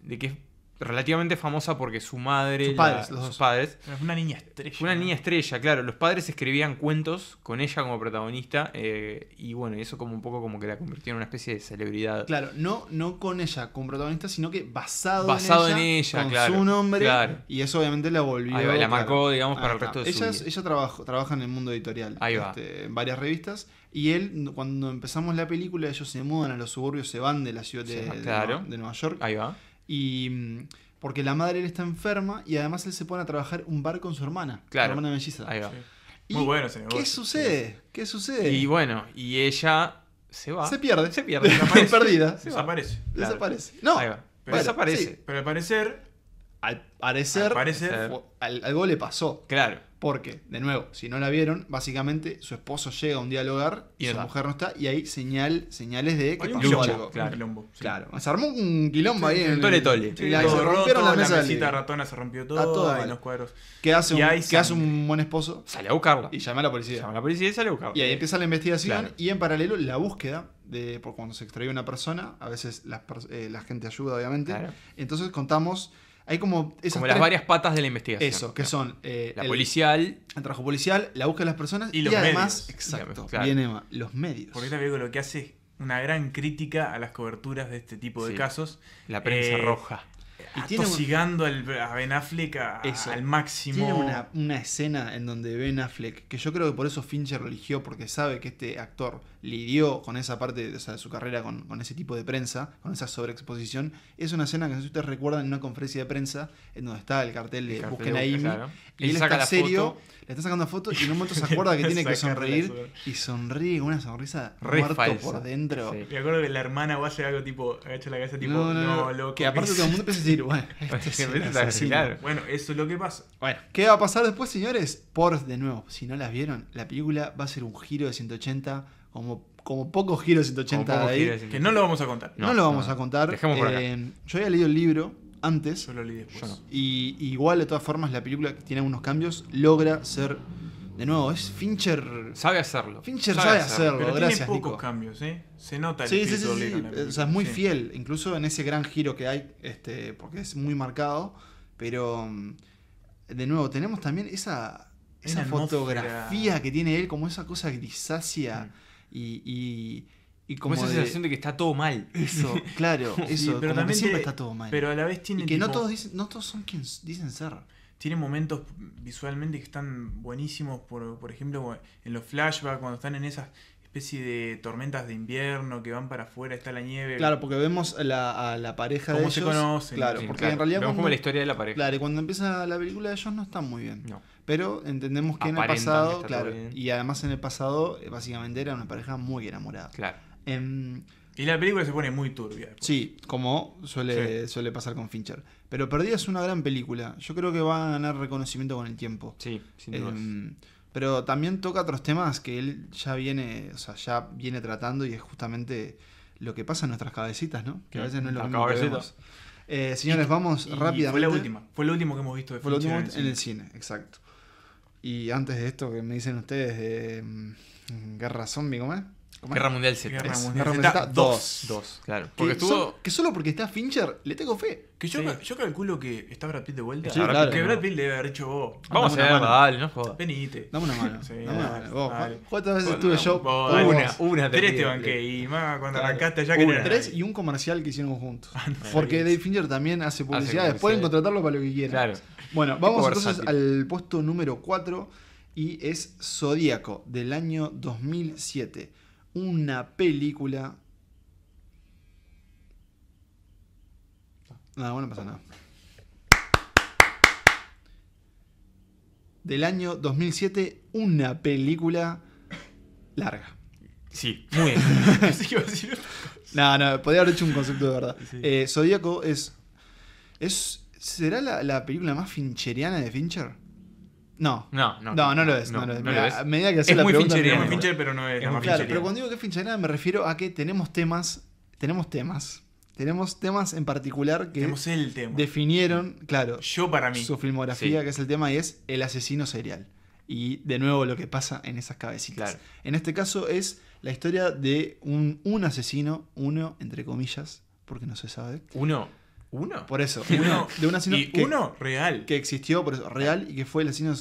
de que relativamente famosa porque su madre, sus padres, los padres, una niña estrella. Una niña estrella, claro. Los padres escribían cuentos con ella como protagonista eh, y bueno, eso como un poco como que la convirtió en una especie de celebridad. Claro, no, no con ella como protagonista, sino que basado, en ella, en ella con su nombre y eso obviamente la volvió. Ahí la marcó, digamos, para el resto de su vida. Ella trabaja, trabaja en el mundo editorial, Ahí va. Este, en varias revistas. Y él, cuando empezamos la película, ellos se mudan a los suburbios, se van de la ciudad de, de Nueva York. Ahí va. Y mm, porque la madre él está enferma y además él se pone a trabajar un bar con su hermana, claro. la hermana melliza. Muy bueno ese ¿Qué sucede? ¿Qué sucede? Y bueno, y ella se va. Se pierde. Se pierde. Desaparece. Perdida. Se desaparece. Desaparece. No. Pero desaparece. Pero al parecer, al parecer, parecer algo le pasó. Claro. Porque, de nuevo, si no la vieron, básicamente su esposo llega un día al hogar y su mujer no está, y hay señal, señales de que pasó algo. Claro. Un quilombo, claro. Se armó un quilombo ahí en Tole tole. Sí, se rompieron la mesita ratona se rompió todo. A los cuadros. ¿Qué hace, un, hace un buen esposo? Sale a buscarla. Y llama a la policía. Llama a la policía y sale a buscarla. Y ahí empieza la investigación y en paralelo la búsqueda de por cuando se extrae una persona. A veces la, eh, la gente ayuda, obviamente. Claro. Entonces contamos. Hay como. como las varias patas de la investigación. Eso, que son. la eh, el, policial. El trabajo policial, la búsqueda de las personas y, los además. Exacto. los medios. Porque lo que hace una gran crítica a las coberturas de este tipo de casos. La prensa eh, roja. Y ah, tiene a Ben Affleck al máximo. Tiene una, escena en donde Ben Affleck, que yo creo que por eso Fincher eligió, porque sabe que este actor lidió con esa parte de su carrera, con, ese tipo de prensa, con esa sobreexposición. Es una escena que no sé si ustedes recuerdan en una conferencia de prensa, en donde está el cartel de Busquen a Y él, está serio, le está sacando fotos y en un momento se acuerda que tiene que sonreír. Y sonríe con una sonrisa Re por dentro. Me acuerdo que la hermana va a hacer algo tipo, agacha la cabeza tipo, no, lo que Que aparte todo el mundo empieza Este bueno, eso es lo que pasa. ¿qué va a pasar después, señores? Por, de nuevo, si no las vieron, la película va a ser un giro de 180, como, como pocos giros 180 de ahí. 180 Que no lo vamos a contar. No, lo vamos a contar. Eh, yo había leído el libro antes. Yo lo leí después. Y igual, de todas formas, la película tiene algunos cambios, logra ser de nuevo, es Fincher. Sabe hacerlo. Fincher sabe, hacerlo, pero gracias. Tiene pocos cambios, ¿eh? Se nota el sí, O sea, es muy fiel, incluso en ese gran giro que hay, este, porque es muy marcado. Pero, mm, de nuevo, tenemos también esa, fotografía que tiene él, como esa cosa grisácea y, como, esa sensación de que está todo mal. Eso, claro, eso, pero también siempre está todo mal. Pero a la vez tiene. Y que no todos no todos son quienes dicen ser tiene momentos visualmente que están buenísimos, por, ejemplo, en los flashbacks, cuando están en esas especie de tormentas de invierno que van para afuera, está la nieve. Claro, porque vemos a la pareja de ¿Cómo se conocen. Claro, porque en realidad. Vemos como la historia de la pareja. Claro, y cuando empieza la película, de ellos no están muy bien. Pero entendemos que en el pasado. Claro, y además en el pasado, eh, básicamente era una pareja muy enamorada. Claro. Em, y la película se pone muy turbia. Sí, como suele, suele pasar con Fincher. Pero Perdida es una gran película. Yo creo que va a ganar reconocimiento con el tiempo. Sí, sin duda. Em, pero también toca otros temas que él ya viene, o sea, ya viene tratando y es justamente lo que pasa en nuestras cabecitas, ¿no? Que a veces no es lo mismo que vemos. Eh, señores, vamos rápido. rápidamente. Fue la última, fue lo último que hemos visto de Fue lo último en el, cine. exacto. Y antes de esto que me dicen ustedes de mm, Guerra Zombie, ¿cómo es? Guerra Mundial Z. Guerra Mundial 2. 2, claro. que, solo, porque está Fincher le tengo fe. Que yo, yo calculo que está Brad Pitt de vuelta. que Brad Pitt debe haber hecho vos. Vamos a ver, dale, no jodas. Venite. Dame una mano. dame una mano. ¿Cuántas veces estuve yo? una, una, de Tres te banqué. Y más cuando arrancaste ya que era. Tres y un comercial que hicieron juntos. Ah, porque Dave Fincher también hace publicidades. Pueden contratarlo para lo que quieran. Claro. Bueno, vamos entonces al puesto número 4 y es Zodíaco del año 2007 una película. Nada, ah, bueno, no pasa nada. Del año 2007, una película larga. Sí, muy bien. no, no, podría haber hecho un concepto de verdad. Eh, Zodíaco es. es ¿Será la película más fincheriana de Fincher? No. No, lo es. es. a medida que hace es muy finchería, es muy Fincher, pero no es. claro, pero cuando digo que es finchería me refiero a que tenemos temas. Tenemos temas. Tenemos temas en particular que definieron, claro, yo para mí su filmografía, que es el tema, y es el asesino serial. Y de nuevo lo que pasa en esas cabecitas. En este caso es la historia de un, un asesino, uno entre comillas, porque no se sabe. Uno ¿Uno? Por eso, uno, de un asesino. uno real. Que existió, por eso, real, y que fue el asesino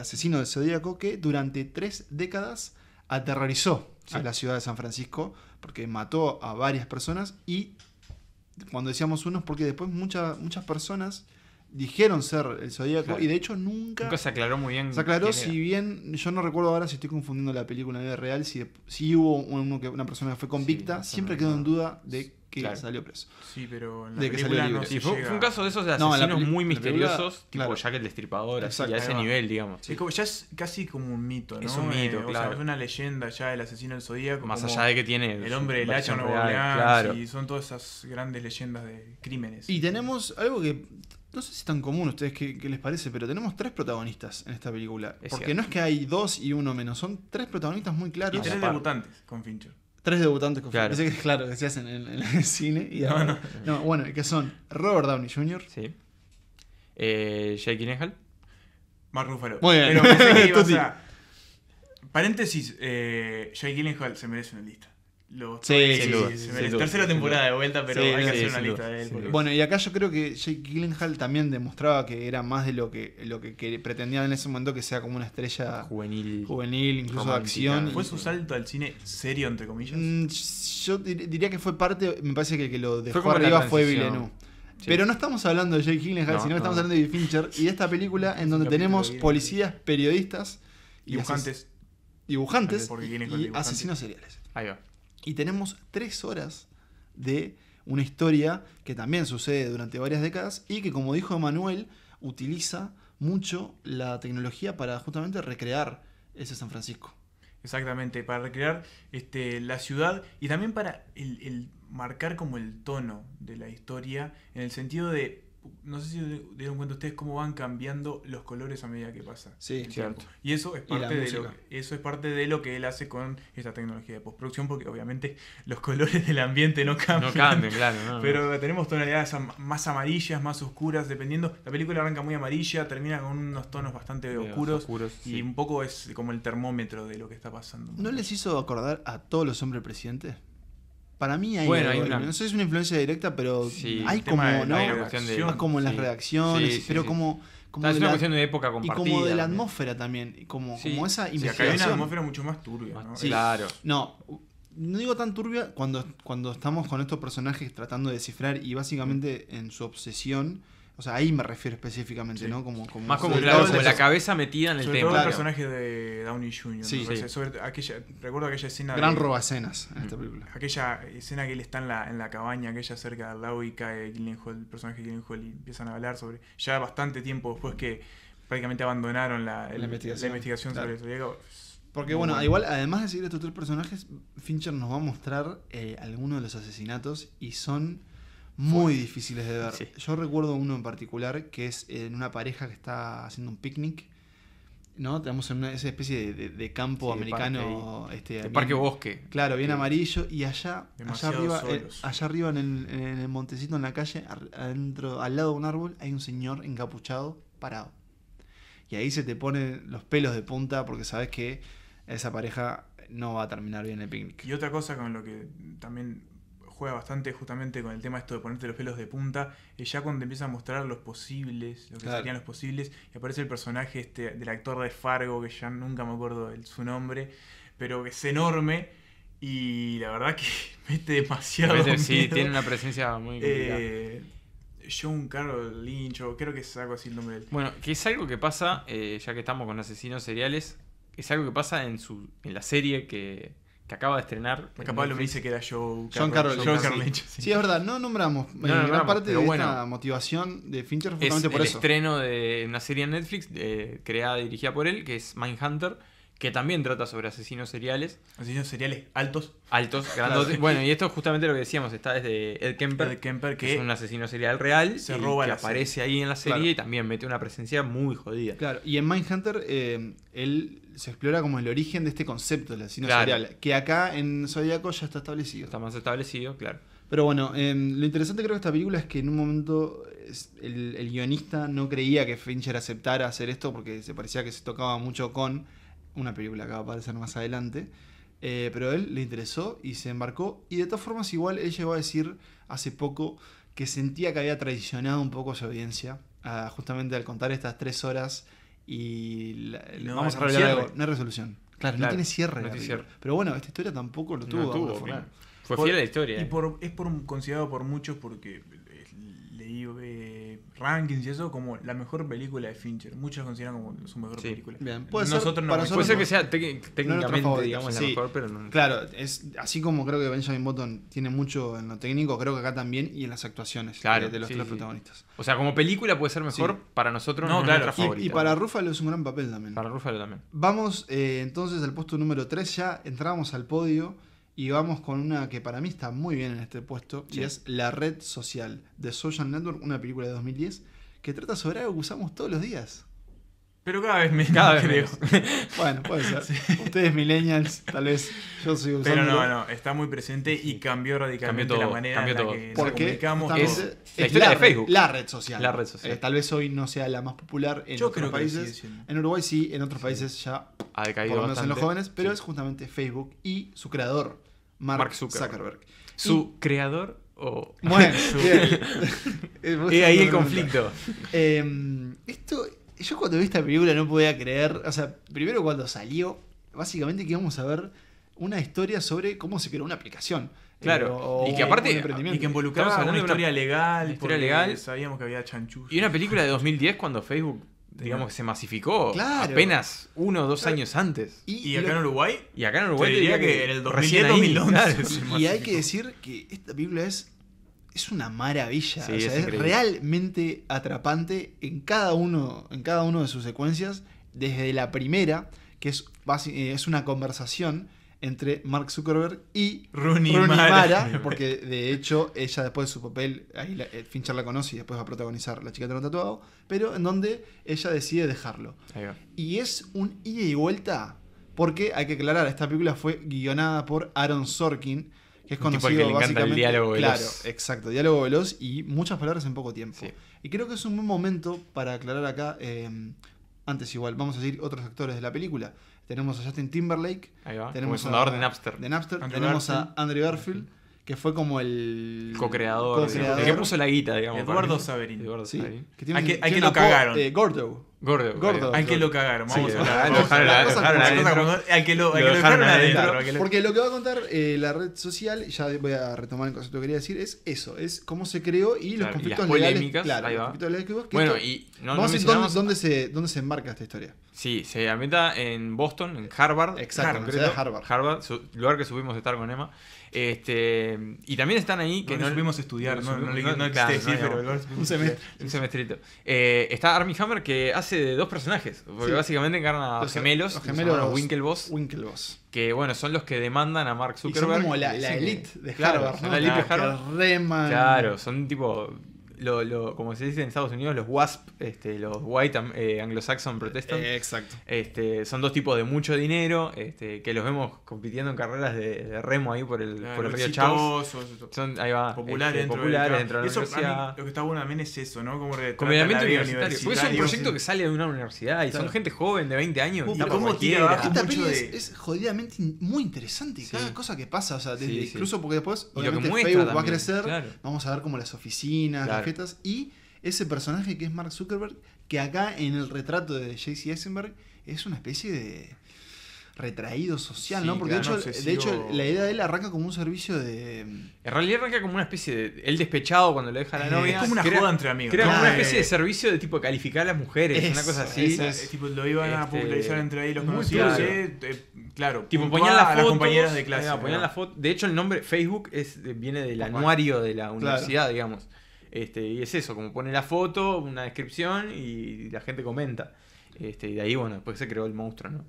asesino del Zodíaco que durante tres décadas aterrorizó ah. la ciudad de San Francisco porque mató a varias personas y cuando decíamos unos, porque después muchas muchas personas dijeron ser el Zodíaco y de hecho nunca, nunca se aclaró muy bien. Se aclaró si bien, yo no recuerdo ahora si estoy confundiendo la película de vida real, si, si hubo una persona que fue convicta, siempre quedó en duda de que salió preso. Sí, pero en la de fue, un caso de esos asesinos muy misteriosos, tipo Jack el Destripador, así, a ese nivel, digamos. ya es casi como un mito, Es un mito, eh, es una leyenda ya del asesino del Zodíaco. Más allá de que tiene... El hombre del hacha no claro. y son todas esas grandes leyendas de crímenes. Y tenemos algo que... No sé si es tan común ustedes qué, les parece, pero tenemos tres protagonistas en esta película. porque no es que hay dos y uno menos, son tres protagonistas muy claros. Y tres debutantes con Fincher. Tres debutantes con claro. que, claro, decías en, el cine. Y bueno, que son Robert Downey Jr. Sí. Eh, Jake Gyllenhaal. Mark Ruffalo. Paréntesis, eh, Jake Gyllenhaal se merece una lista tercera temporada de vuelta, pero hay que hacer una lista de él. Bueno, y acá yo creo que Jake Gyllenhaal también demostraba que era más de lo que lo que, pretendía en ese momento que sea como una estrella juvenil, juvenil incluso de acción. ¿Fue su salto al cine serio, entre comillas? Mm, yo diría que fue parte, me parece que lo dejó arriba fue Villeneuve. Pero no estamos hablando de Jake Gyllenhaal, sino estamos hablando de Fincher y de esta película en donde tenemos policías, periodistas y dibujantes. Dibujantes y asesinos seriales. Ahí va. Y tenemos tres horas de una historia que también sucede durante varias décadas y que, como dijo Emanuel, utiliza mucho la tecnología para justamente recrear ese San Francisco. Exactamente, para recrear este, la ciudad y también para el marcar como el tono de la historia, en el sentido de no sé si dieron cuenta ustedes cómo van cambiando los colores a medida que pasa. Sí, cierto. Y eso es parte de lo que, eso es parte de lo que él hace con esta tecnología de postproducción porque obviamente los colores del ambiente no cambian. No cambian, claro. pero tenemos tonalidades más amarillas, más oscuras, dependiendo. La película arranca muy amarilla, termina con unos tonos bastante oscuros, oscuros, y un poco es como el termómetro de lo que está pasando. ¿No les hizo acordar a todos los hombres presidentes? Para mí hay, bueno, no sé si es una influencia directa, pero hay como, como en las reacciones, pero como... es una cuestión de época compartida. Y como de la atmósfera también, como, como esa investigación. una atmósfera mucho más turbia, ¿no? Claro. No, no digo tan turbia cuando, cuando estamos con estos personajes tratando de descifrar y básicamente en su obsesión o sea, ahí me refiero específicamente, ¿no? Como, Más como, la cabeza metida en el sobre tema. el personaje de Downey Jr. Sí, aquella, recuerdo aquella escena. Gran de, robacenas en esta mm. película. Aquella escena que él está en la, cabaña, aquella cerca de lago y cae el personaje de Gyllenhaal y empiezan a hablar sobre. Ya bastante tiempo después que prácticamente abandonaron la, investigación, investigación sobre Porque bueno, igual, además de seguir estos tres personajes, Fincher nos va a mostrar eh, algunos de los asesinatos y son muy difíciles de ver. Yo recuerdo uno en particular que es eh, en una pareja que está haciendo un picnic. ¿no? Tenemos en una, esa especie de, campo americano. Este, de parque, este, parque bosque. Claro, bien amarillo. Y allá, allá arriba, allá arriba en el, montecito, en la calle, adentro, al lado de un árbol, hay un señor encapuchado parado. Y ahí se te ponen los pelos de punta porque sabes que esa pareja no va a terminar bien el picnic. Y otra cosa con lo que también juega bastante justamente con el tema esto de ponerte los pelos de punta, eh, ya cuando empieza a mostrar los posibles, lo que serían los posibles, y aparece el personaje este del actor de Fargo, que ya nunca me acuerdo su nombre, pero que es enorme. Y la verdad que mete demasiado. Sí, tiene una presencia muy. Eh, John Carroll Lynch, o creo que es algo así el nombre del. Bueno, que es algo que pasa, eh, ya que estamos con asesinos seriales, es algo que pasa en, su, en la serie que, que acaba de estrenar. Capaz lo me dice que era Joe John Carroll. John Sí. es verdad, no nombramos. Eh, gran parte de bueno, esta motivación de Fincher justamente es el estreno de una serie en Netflix creada y dirigida por él, que es Mindhunter que también trata sobre asesinos seriales. Asesinos seriales altos. Altos, Bueno, y esto es justamente lo que decíamos, está desde Ed Kemper, Ed Kemper que, es un asesino serial real, se roba que aparece ahí en la serie y también mete una presencia muy jodida. Claro, y en Mindhunter eh, él se explora como el origen de este concepto del asesino serial, que acá en Zodíaco ya está establecido. Está más establecido, claro. Pero bueno, em, lo interesante creo de esta película es que en un momento el, el guionista no creía que Fincher aceptara hacer esto porque se parecía que se tocaba mucho con una película que va a aparecer más adelante. Eh, pero él le interesó y se embarcó. Y de todas formas, igual él llegó a decir hace poco que sentía que había traicionado un poco a su audiencia. justamente al contar estas tres horas y la, no, vamos a revelar No hay resolución. Claro, no tiene cierre. Pero bueno, esta historia tampoco lo tuvo. Fue fiel a la historia. Y es por, considerado por muchos porque leí rankings y eso como la mejor película de Fincher. Muchos consideran como su mejor película. Puede ser, puede ser que sea técnicamente digamos la mejor, pero no. Claro, es así como creo que Benjamin Button tiene mucho en lo técnico, creo que acá también y en las actuaciones de, los, tres protagonistas. O sea, como película puede ser mejor para nosotros, no, claro. Y, para Ruffalo es un gran papel también. Para Ruffalo también. Vamos eh, entonces al puesto número 3 ya entramos al podio. Y vamos con una que para mí está muy bien en este puesto, y es La Red Social, de Social Network, una película de 2010, que trata sobre algo que usamos todos los días. Pero cada vez me... cada vez bueno, puede ser. Ustedes millennials, tal vez yo soy usando. Pero no, no, está muy presente y cambió radicalmente la manera en la que comunicamos. Es, la de Facebook. Red, la red social. La red social. Eh, tal vez hoy no sea la más popular en yo otros creo países. Que En Uruguay sí, en otros países ya ha decaído por lo menos bastante. en los jóvenes, pero es justamente Facebook y su creador, Mark, Zuckerberg. Su creador o. Bueno, y ahí el conflicto. Em, esto yo cuando vi esta película no podía creer, o sea, primero cuando salió, básicamente que íbamos a ver una historia sobre cómo se creó una aplicación. Eh, claro, y que aparte y que involucraba una, historia legal, historia legal, sabíamos que había chanchus. Y una película de 2010 cuando Facebook digamos que se masificó apenas uno o dos años antes. Y, acá en Uruguay. Y acá en Uruguay diría, que, en el 2010, 2011. y hay que decir que esta película es es una maravilla. es, realmente atrapante en cada, uno, en cada uno de sus secuencias, desde la primera, que es, eh, es una conversación entre Mark Zuckerberg y Rooney, Mara, porque de hecho ella después de su papel, ahí eh, Fincher la conoce y después va a protagonizar La chica de tatuado, pero en donde ella decide dejarlo. Y es un ida y vuelta, porque hay que aclarar, esta película fue guionada por Aaron Sorkin, es conocido le encanta el diálogo veloz. Claro, exacto, diálogo veloz y muchas palabras en poco tiempo. Y creo que es un buen momento para aclarar acá, em, antes igual, vamos a decir otros actores de la película. Tenemos a Justin Timberlake, Ahí va, tenemos a, de Napster, de Napster tenemos a Andrew Garfield, que fue como el co-creador, el que puso la guita, digamos. Eduardo Saberín. sí, hay que, hay eh, que lo cagaron. Gordo. Gordo. Gordo. que lo cagaron, vamos a hablar. hay que lo dejaron adentro. Porque lo que va a contar eh, la red social, ya voy a retomar el concepto que quería decir, es eso, es cómo se creó y los conflictos y legales. claro, ahí va. conflictos Bueno, y no, vamos a ver dónde, se, dónde se enmarca esta historia. Sí, se ambienta en Boston, en Harvard. Exacto, Harvard, Harvard. Harvard, lugar que supimos estar con Emma. Este, y también están ahí que no, no estudiar, no, un semestrito. Un eh, semestrito. está Army Hammer que hace de dos personajes, porque básicamente encarna a los gemelos, los gemelos los Winklevoss. Que bueno, son los que demandan a Mark Zuckerberg. son como la, elite de Harvard. la elite de Harvard. Reman. Claro, son tipo lo, lo, como se dice en Estados Unidos, los WASP, este, los White eh, Anglo-Saxon Protestants. Eh, exacto. Este, son dos tipos de mucho dinero, este, que los vemos compitiendo en carreras de, remo ahí por el, por el río Chavos. Son ahí va, populares, este, dentro, de, la universidad. lo que está bueno también es eso, ¿no? Como Comediamiento universitario. universitario. Porque es un proyecto que sale de una universidad y son gente joven de 20 años. y ¿Cómo tira Esta peli es, jodidamente muy interesante. Cada cosa que pasa, o sea, incluso porque después obviamente, Facebook muestra va a crecer. Vamos a ver como las oficinas, y ese personaje que es Mark Zuckerberg, que acá en el retrato de JC Eisenberg es una especie de retraído social, ¿no? Porque de, hecho, de hecho la idea de él arranca como un servicio de... En realidad arranca como una especie de... Él despechado cuando le deja a la eh, novia. Es como una joda entre amigos. Crea como una especie de servicio de tipo calificar a las mujeres, una cosa así. tipo, lo iban a popularizar este, entre ahí los conocidos. Claro. Eh, eh, claro tipo, ponían las, compañeras de clase. la foto, de hecho, el nombre Facebook es, viene del anuario de la universidad, digamos. Este, y es eso, como pone la foto, una descripción y la gente comenta. Este, y de ahí, bueno, después se creó el monstruo, ¿no?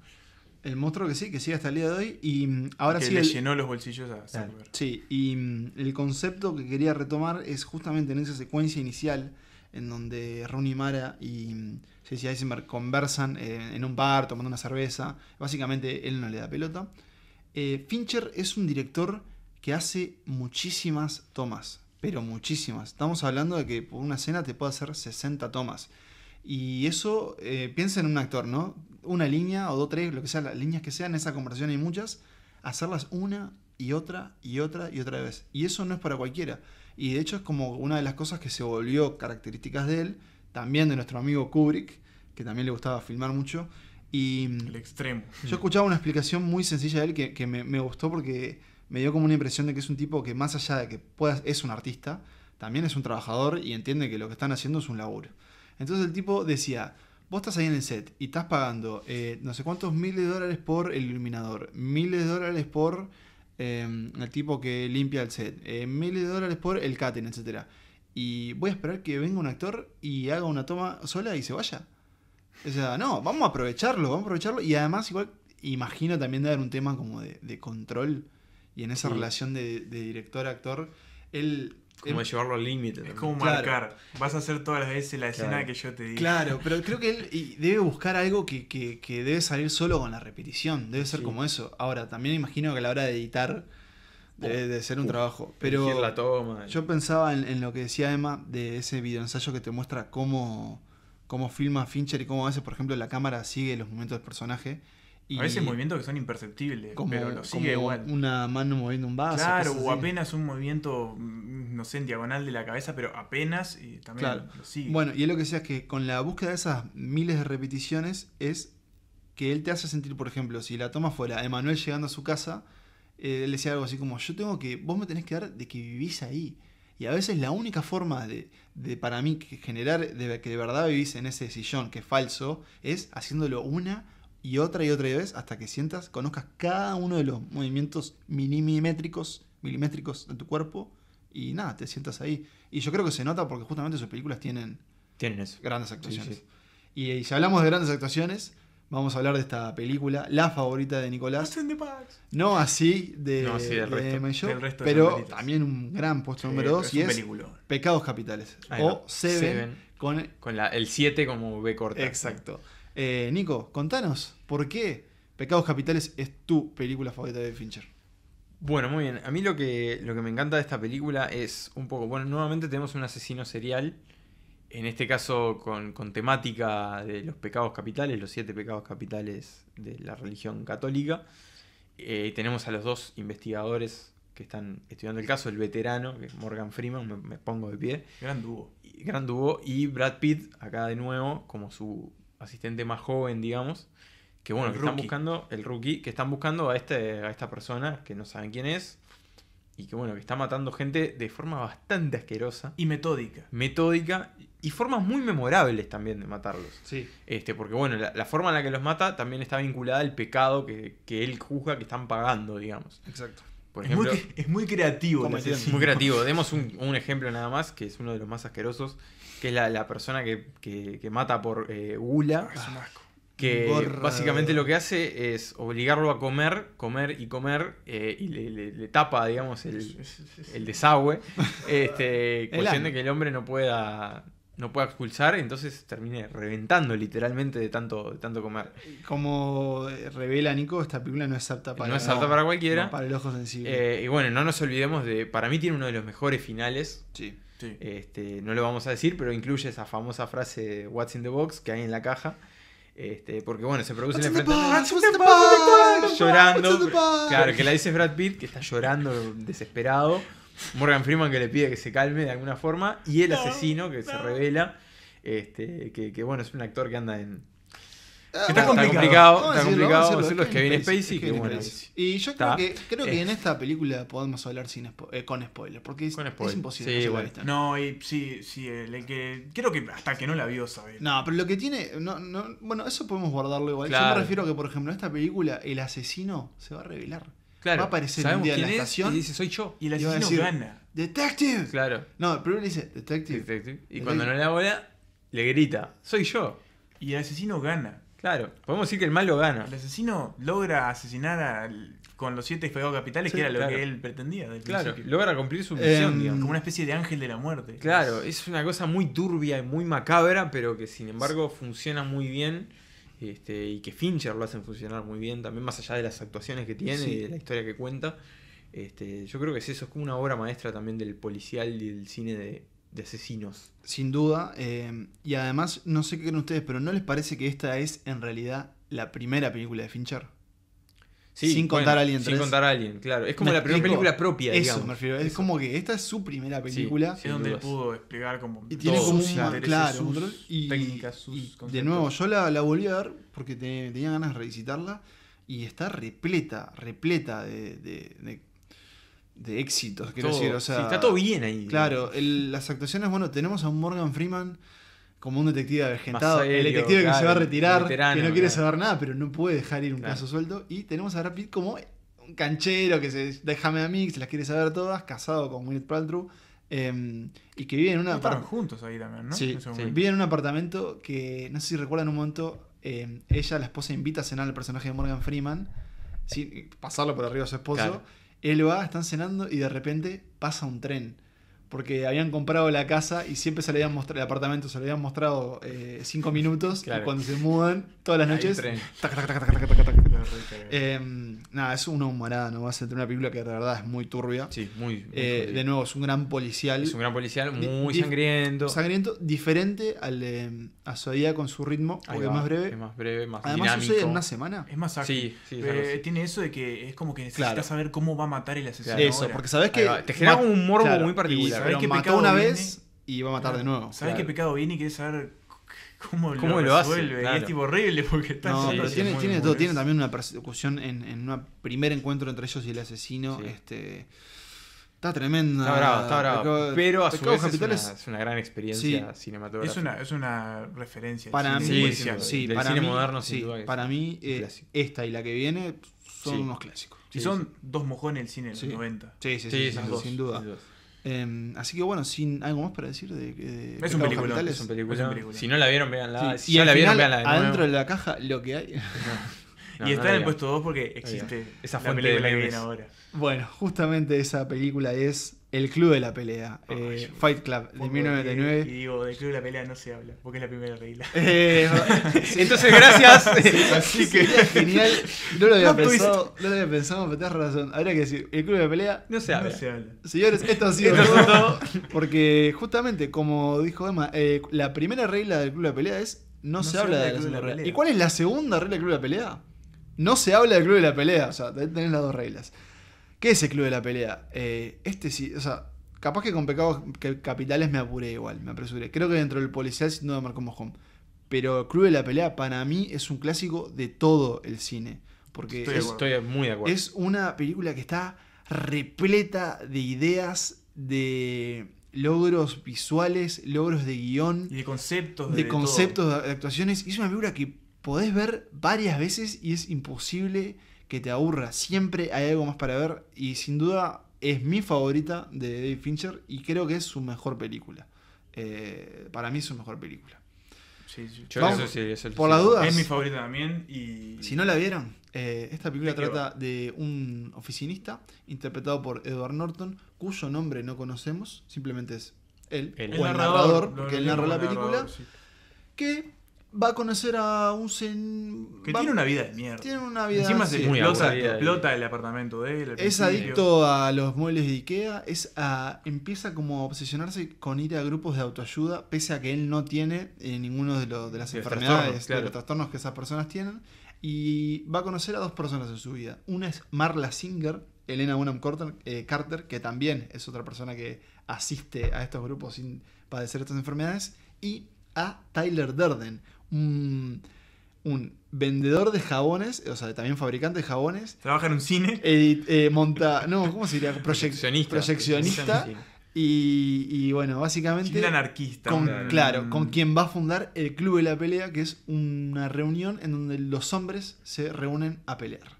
El monstruo que sí, que sigue hasta el día de hoy. Y mm, ahora que sí. le llenó los bolsillos a Sí, y mm, el concepto que quería retomar es justamente en esa secuencia inicial, en donde Rooney Mara y mm, Jesse Eisenberg conversan eh, en un bar tomando una cerveza. Básicamente él no le da pelota. Eh, Fincher es un director que hace muchísimas tomas pero muchísimas. Estamos hablando de que por una escena te puede hacer 60 tomas. Y eso, eh, piensa en un actor, ¿no? Una línea o dos, tres, lo que sea, las líneas que sean, en esa conversación hay muchas, hacerlas una y otra y otra y otra vez. Y eso no es para cualquiera. Y de hecho es como una de las cosas que se volvió características de él, también de nuestro amigo Kubrick, que también le gustaba filmar mucho. Y el extremo. Yo escuchaba una explicación muy sencilla de él que, me, gustó porque me dio como una impresión de que es un tipo que más allá de que pueda es un artista, también es un trabajador y entiende que lo que están haciendo es un laburo. Entonces el tipo decía, vos estás ahí en el set y estás pagando eh, no sé cuántos miles de dólares por el iluminador, miles de dólares por em, el tipo que limpia el set, eh, miles de dólares por el catering, etc. Y voy a esperar que venga un actor y haga una toma sola y se vaya. O sea, no, vamos a aprovecharlo, vamos a aprovecharlo. Y además igual imagino también dar un tema como de, de control y en esa relación de, director-actor, él como llevarlo al límite. Es como marcar. Vas a hacer todas las veces la escena que yo te diga. Claro, pero creo que él debe buscar algo que, que, debe salir solo con la repetición. Debe ser como eso. Ahora, también imagino que a la hora de editar debe ser un trabajo. Pero la yo pensaba en, lo que decía Emma de ese videoensayo que te muestra cómo, cómo filma Fincher y cómo hace, por ejemplo, la cámara sigue los momentos del personaje a veces movimientos que son imperceptibles, como, pero lo sigue igual. Una mano moviendo un vaso. Claro, o apenas un movimiento, mm, no sé, en diagonal de la cabeza, pero apenas y también lo sigue. Bueno, y es lo que es que con la búsqueda de esas miles de repeticiones es que él te hace sentir, por ejemplo, si la toma fuera Emanuel llegando a su casa, él eh, decía algo así como, yo tengo que, vos me tenés que dar de que vivís ahí. Y a veces la única forma de, para mí, que generar de, que de verdad vivís en ese sillón que es falso, es haciéndolo una y otra y otra vez hasta que sientas, conozcas cada uno de los movimientos milimétricos, milimétricos de tu cuerpo y nada, te sientas ahí. Y yo creo que se nota porque justamente sus películas tienen, tienen grandes actuaciones. Y, si hablamos de grandes actuaciones, vamos a hablar de esta película, la favorita de Nicolás. No así de, de pero también un gran puesto número 2 y es Pecados Capitales o Seven, con, con el 7 como B corta. Exacto. Eh, Nico, contanos, ¿por qué Pecados Capitales es tu película favorita de Fincher? Bueno, muy bien. A mí lo que, lo que me encanta de esta película es un poco, bueno, nuevamente tenemos un asesino serial, en este caso con, temática de los pecados capitales, los siete pecados capitales de la religión católica. Eh, tenemos a los dos investigadores que están estudiando el caso, el veterano, que Morgan Freeman, me, pongo de pie. Gran dúo. gran dúo. Y Brad Pitt, acá de nuevo, como su asistente más joven, digamos. Que bueno, están buscando, el rookie, que están buscando a, este, a esta persona que no saben quién es. Y que bueno, que está matando gente de forma bastante asquerosa. Y metódica. Metódica. Y formas muy memorables también de matarlos. Sí. Este, porque bueno, la, forma en la que los mata también está vinculada al pecado que, que él juzga que están pagando, digamos. Exacto. Por es, muy, creativo. Es muy creativo. Demos un, un ejemplo nada más, que es uno de los más asquerosos que es la, persona que, mata por eh, gula. Ah, que básicamente lo que hace es obligarlo a comer, comer y comer, eh, y le, tapa, digamos, el, el desagüe. Este, cuestión de que el hombre no pueda no pueda expulsar, entonces termine reventando literalmente de tanto, tanto comer. Como eh, revela Nico, esta película no es apta para, no es apta para cualquiera. para el ojo sensible. Eh, y bueno, no nos olvidemos de. Para mí tiene uno de los mejores finales. Sí. Este, no lo vamos a decir, pero incluye esa famosa frase What's in the box que hay en la caja. Este, porque bueno, se produce el Llorando. Claro, que la dice Brad Pitt, que está llorando desesperado. Morgan Freeman que le pide que se calme de alguna forma. Y el asesino que se revela. Este, que, que, bueno, es un actor que anda en, Ah, está, complicado, está complicado, está complicado decirlo, es Kevin Spacey. Que muere. y yo creo, que, creo que en esta película podemos hablar sin eh, con spoilers, porque es, imposible. Sí, no, no, y sí, sí, el que, creo que hasta que no la vio sabía. No, pero lo que tiene, no, no, bueno, eso podemos guardarlo igual. Yo me refiero a que, por ejemplo, en esta película el asesino se va a revelar. Va a aparecer en la estación. Y dice, soy yo. Y el asesino gana. ¡Detective! Claro. No, primero le dice, Detective. Y cuando no le da le grita, soy yo. Y el asesino gana. Claro, podemos decir que el malo gana. El asesino logra asesinar con los siete pegados capitales, que era lo que él pretendía. claro, logra cumplir su misión, em, Como una especie de ángel de la muerte. Claro, es una cosa muy turbia y muy macabra, pero que sin embargo funciona muy bien. Este, y que Fincher lo hace funcionar muy bien, también más allá de las actuaciones que tiene y de la historia que cuenta. Este, yo creo que es eso, es como una obra maestra también del policial y del cine de, de asesinos. Sin duda. Em, y además, no sé qué creen ustedes, pero ¿no les parece que esta es en realidad la primera película de Fincher? Sí, sin contar alguien alguien Sin contar alguien claro. Es como la primera película propia, eso, digamos. Me refiero. Es como que esta es su primera película. es donde pudo explicar como y tiene un claro, sus y, técnicas, sus de nuevo, yo la, la, volví a ver porque tenía ganas de revisitarla y está repleta, repleta de de éxitos, quiero decir. O sea, está todo bien ahí. Claro, las actuaciones, bueno, tenemos a un Morgan Freeman como un detective avejentado, el detective que se va a retirar, que no quiere saber nada, pero no puede dejar ir un caso suelto. Y tenemos a Rapid como un canchero que se déjame a mí, que se las quiere saber todas, casado con Winnet Paltrow. Em, y que vive en una juntos ahí también, ¿no? Sí, viven en un apartamento que, no sé si recuerdan un momento, em, ella, la esposa, invita a cenar al personaje de Morgan Freeman, sin pasarlo por arriba a su esposo. Él va, están cenando y de repente pasa un tren porque habían comprado la casa y siempre se le habían mostrado el apartamento, se le habían mostrado eh, cinco minutos y cuando se mudan todas las noches. Eh, nada, es una humorada, no va a ser una película que de verdad es muy turbia. Sí, muy. Eh, de nuevo, es un gran policial. Es un gran policial, muy sangriento. Sangriento, diferente al de a día con su ritmo, porque es más breve. Es más breve, más Además sucede en una semana. Es más ágil. Sí, sí, tiene eso de que es como que necesitas saber cómo va a matar el asesino. Eso, porque sabes que. Te genera un morbo muy particular. Sabés que mató una vez y va a matar de nuevo. Sabés que qué pecado viene y querés saber cómo, lo, resuelve. Y es tipo horrible porque está. No, tiene, todo. Tiene también una persecución en, un primer encuentro entre ellos y el asesino. Este. Está tremendo Está bravo, está bravo. pero a su vez es una, gran experiencia cinematográfica. Es una, es una referencia. Para mí, sí, para cine moderno, sí, Para mí, eh, esta y la que viene son unos clásicos. Y son dos mojones el cine de los 90. Sí, sí, sí, sin duda. Em, así que bueno, sin algo más para decir de, que es, un película, Si no la vieron, veanla. Si no la vieron, veanla. adentro de la caja, lo que hay. y está en el puesto 2 porque existe esa fuente de que viene ahora. Bueno, justamente esa película es el Club de la Pelea, eh, Fight Club, de 1999. Y, digo, del Club de la Pelea no se habla, porque es la primera regla. Eh, entonces, gracias. así que. genial. No lo había pensado, no lo pensado, pero tenés razón. Habría que decir, el Club de la Pelea no se habla. Señores, esto ha sido todo. Porque, justamente, como dijo Emma, eh, la primera regla del Club de la Pelea es no, se, habla, Club de la, de la Pelea. ¿Y cuál es la segunda regla del Club de la Pelea? No se habla del Club de la Pelea. O sea, tenés las dos reglas. ¿Qué es el club de la pelea? Eh, este sí, o sea, capaz que con pecados capitales me apuré igual, me apresuré. Creo que dentro del policial no me marcó Mojón. Pero Club de la Pelea para mí es un clásico de todo el cine. Porque estoy, es, muy acuerdo. Es una película que está repleta de ideas, de logros visuales, logros de guión. Y de conceptos. De, actuaciones. conceptos, de actuaciones. Es una película que podés ver varias veces y es imposible que te aburra. Siempre hay algo más para ver y sin duda es mi favorita de David Fincher y creo que es su mejor película. Eh, para mí es su mejor película. Sí, sí. es el por las dudas. Es mi favorita también. Y... Si no la vieron, eh, esta película trata de un oficinista interpretado por Edward Norton, cuyo nombre no conocemos, simplemente es él, el, narrador, que él narra la película, que va a conocer a un sen... que tiene una vida de mierda. Tiene una vida Encima se explota, explota, el apartamento de él. Es adicto a los muebles de Ikea, es empieza como a obsesionarse con ir a grupos de autoayuda, pese a que él no tiene eh, ninguno de, las enfermedades, de los trastornos que esas personas tienen. Y va a conocer a dos personas en su vida. Una es Marla Singer, Elena Unham eh, Carter que también es otra persona que asiste a estos grupos sin padecer estas enfermedades. Y a Tyler Durden, un, vendedor de jabones, o sea, también fabricante de jabones. Trabaja en un cine. Eh, monta, no, ¿cómo se diría? proyeccionista. Proyeccionista. Y, bueno, básicamente. Un anarquista. claro, mm. con quien va a fundar el Club de la Pelea, que es una reunión en donde los hombres se reúnen a pelear.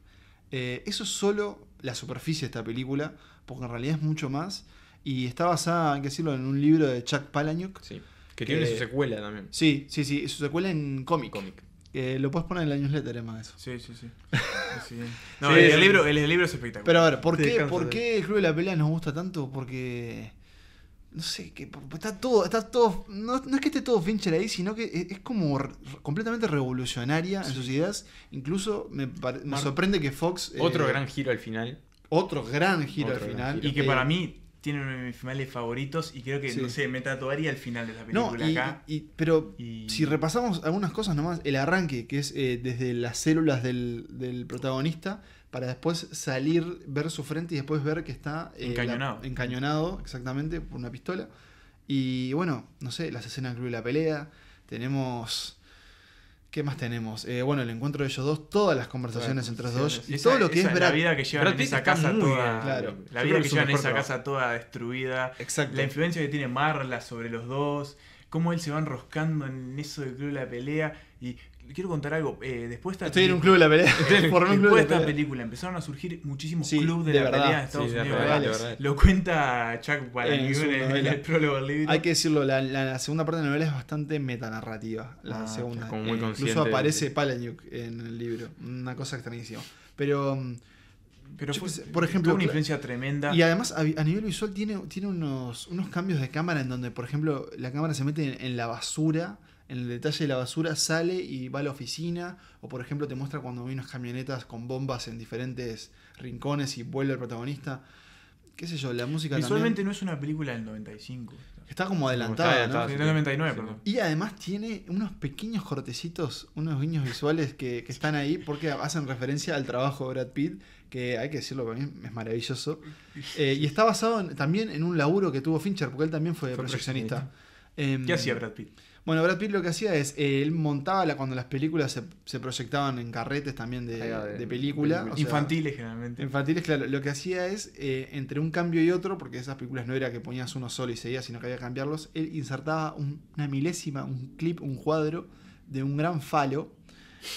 Eh, eso es solo la superficie de esta película, porque en realidad es mucho más. Y está basada, hay que decirlo, en un libro de Chuck Palahniuk. Sí. Que, tiene su secuela también. Sí, sí, sí, su secuela en cómic. Cómic. Eh, lo puedes poner en la newsletter, además, eso. Sí, sí, sí. No, el, Libro, es espectacular. Pero a ver, ¿por, qué, el Club de la Pelea nos gusta tanto? Porque. No sé, que está todo. Está todo no, es que esté todo Fincher ahí, sino que es, como completamente revolucionaria en sus ideas. Incluso me, sorprende que Fox. otro eh, gran giro al final. Otro gran giro al final. Y que eh, para mí tiene uno de mis finales favoritos y creo que, no sé, me tatuaría el final de la película no, acá. Y, pero si repasamos algunas cosas nomás, el arranque, que es eh, desde las células del, protagonista, para después salir, ver su frente y después ver que está eh, encañonado. encañonado, exactamente, por una pistola. Y bueno, no sé, las escenas que la pelea, tenemos ¿Qué más tenemos? Eh, bueno, el encuentro de ellos dos, todas las conversaciones entre los dos y todo lo que es, La vida que llevan en esa casa toda. Claro, la vida que, llevan en esa casa toda destruida. Exacto. La influencia que tiene Marla sobre los dos. Cómo él se va enroscando en eso de club la pelea. Y quiero contar algo. Eh, después de un club de la pelea. después de esta película empezaron a surgir muchísimos clubes de, la verdad, pelea en Estados Unidos. Lo cuenta Chuck Palahniuk en, el prólogo del libro. Hay que decirlo, la, segunda parte de la novela es bastante metanarrativa. La ah, segunda. Como muy eh, incluso aparece Palahniuk en el libro. Una cosa extrañísima. Pero. Mm, Pero por ejemplo, tuvo una influencia tremenda. Y además a, nivel visual tiene, tiene unos, unos cambios de cámara en donde, por ejemplo, la cámara se mete en la basura en el detalle de la basura sale y va a la oficina, o por ejemplo te muestra cuando hay unas camionetas con bombas en diferentes rincones y vuelve el protagonista. Qué sé yo, la música Visualmente no es una película del 95. Está como adelantada, 99, Y además tiene unos pequeños cortecitos, unos guiños visuales que, están ahí porque hacen referencia al trabajo de Brad Pitt, que hay que decirlo para mí es maravilloso. Eh, y está basado también en un laburo que tuvo Fincher, porque él también fue, fue proyeccionista. ¿Qué em, hacía Brad Pitt? Bueno, Brad Pitt lo que hacía es, eh, él montaba la, cuando las películas se, proyectaban en carretes también de, películas infantiles generalmente. Infantiles, claro. Lo que hacía es, eh, entre un cambio y otro, porque esas películas no era que ponías uno solo y seguías, sino que había que cambiarlos, él insertaba una milésima, un clip, un cuadro de un gran falo.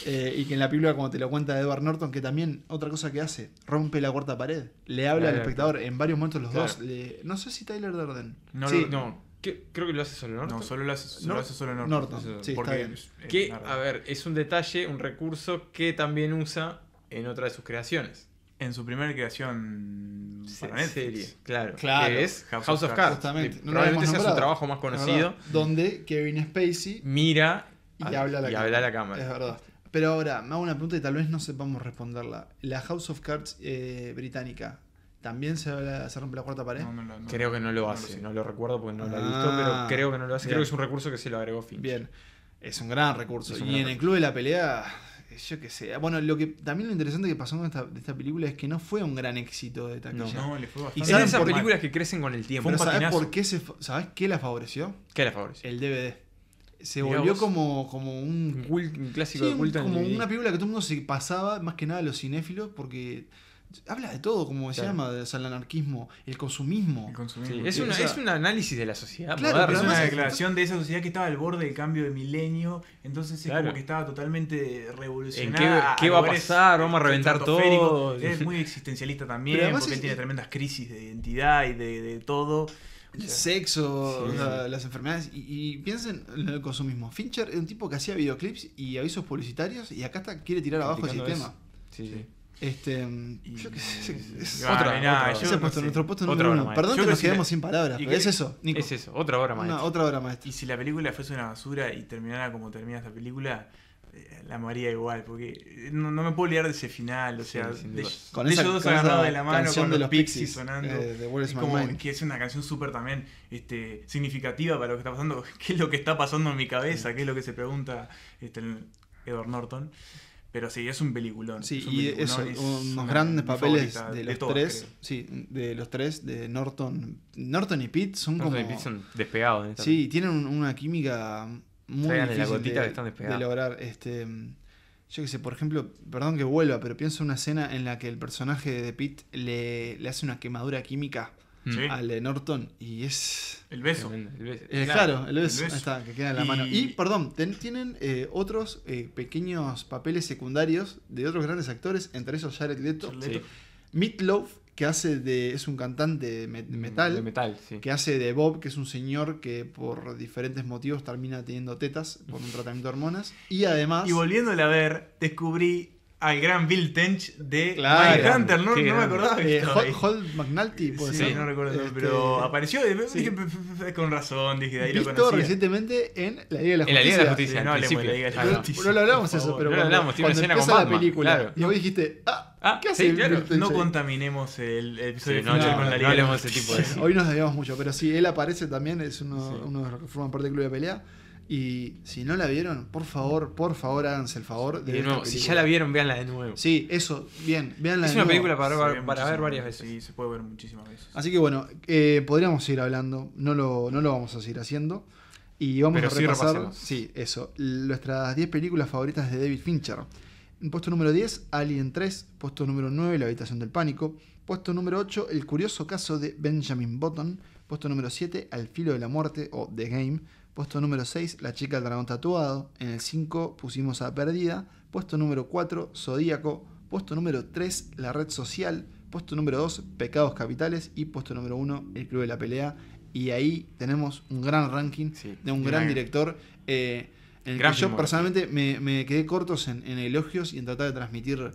Eh, y que en la película, como te lo cuenta Edward Norton, que también otra cosa que hace, rompe la cuarta pared, le habla al espectador, en varios momentos los dos. no sé si Tyler Durden. No, sí. no, creo que lo hace solo Norton. No, solo lo hace, solo, Nor Sí, Porque, eh, a ver, es un detalle, un recurso que también usa en otra de sus creaciones. En su primera creación para serie, claro, claro. Que es House, of, Cards. Justamente. probablemente sea su trabajo más conocido. Donde Kevin Spacey mira y, habla, a la cámara. Es verdad. Pero ahora, me hago una pregunta y tal vez no sepamos responderla. La House of Cards eh, británica, ¿También se, a hacer rompe la cuarta pared? creo que no lo hace, no lo, recuerdo porque no lo he visto, pero ah, creo que no lo hace. Creo que es un recurso que se lo agregó Finch. Bien, es un gran recurso. y en el Club de la Pelea, yo qué sé. Bueno, lo que también lo interesante que pasó con esta, de esta película es que no fue un gran éxito de taquilla. No, no le fue bastante. Y son esas películas que crecen con el tiempo. ¿sabes, por qué se, ¿Sabes qué la favoreció? ¿Qué la favoreció? El DVD se volvió como, como un, un, clásico Como una película que todo el mundo se pasaba, más que nada los cinéfilos, porque habla de todo, como se llama, de, el anarquismo, el consumismo. es, un análisis de la sociedad. es una declaración de esa sociedad que estaba al borde del cambio de milenio, entonces es como que estaba totalmente revolucionada. Qué, ¿Qué, va a pasar? Vamos a reventar todo. Es muy existencialista también, porque tiene tremendas crisis de identidad y de, todo. El sexo, las enfermedades. Y, piensen en el consumismo. Fincher es un tipo que hacía videoclips y avisos publicitarios y acá está, quiere tirar abajo el sistema. Sí, sí. Este, mm, yo qué sé, es, ah, otra, otra, puesto, Perdón que nos quedemos sin palabras, pero es eso, Es eso, otra hora maestra. otra Y si la película fuese una basura y terminara como termina esta película, eh, la amaría igual, porque eh, no, me puedo liar de ese final, o sea, de, con ellos dos agarrados de la mano con los, los pixies, sonando, eh, como, que es una canción súper también este, significativa para lo que está pasando, qué es lo que está pasando en mi cabeza, qué es lo que se pregunta este, Edward Norton. Pero sí, es un peliculón. Sí, es y es unos grandes papeles de los tres. Sí, de los tres, de Norton. Norton y Pitt son como. y Pitt son despegados. ¿eh? sí, tienen una química muy difícil de, lograr. Este, yo qué sé, por ejemplo, perdón que vuelva, pero pienso en una escena en la que el personaje de Pitt le, le hace una quemadura química al de Norton y es. El beso. Eh, claro, el beso. que queda en la mano. Y, perdón, tienen eh, otros eh, pequeños papeles secundarios de otros grandes actores, entre esos Jared Leto. Sí. Meatloaf, que hace de. es un cantante de metal. metal Que hace de Bob, que es un señor que por diferentes motivos termina teniendo tetas por un tratamiento de hormonas. Y además. Y volviéndole a ver, descubrí al gran Bill Tench de claro, Hunter, ¿no? no me acordaba. Eh, Hold McNalty, McNulty, puede sí, ser. No recuerdo, este, pero apareció eh, con razón, dije, de ahí lo conocía. recientemente en La Liga de la Justicia. En La Liga de la Justicia, no, hablamos, la Liga de la Justicia. No, no lo hablamos eso, pero no hablamos, cuando empieza con Batman, película y vos dijiste, ah, ah ¿qué hace No contaminemos el, episodio final no, con La Liga. No de ese tipo de Hoy nos debemos mucho, pero sí, él aparece también, es uno, uno que forman parte del club de pelea. Y si no la vieron, por favor, por favor háganse el favor de, si ya la vieron, véanla de nuevo. Sí, eso, bien, veanla de nuevo. Es una película para, ver, varias veces. Sí, se puede ver muchísimas veces. Así que bueno, eh, podríamos seguir hablando, no lo, no lo vamos a seguir haciendo. Y vamos Pero a repasar, sí, eso, nuestras 10 películas favoritas de David Fincher. puesto número 10, Alien 3, puesto número 9, La habitación del pánico, puesto número 8, El curioso caso de Benjamin Button, puesto número 7, Al filo de la muerte o The Game, Puesto número 6, La chica del dragón tatuado. En el 5 pusimos a Perdida. Puesto número 4, Zodíaco. Puesto número 3, La red social. Puesto número 2, Pecados Capitales. Y puesto número 1, El Club de la Pelea. Y ahí tenemos un gran ranking de un gran, director. Eh, el yo personalmente me, quedé cortos en elogios y en tratar de transmitir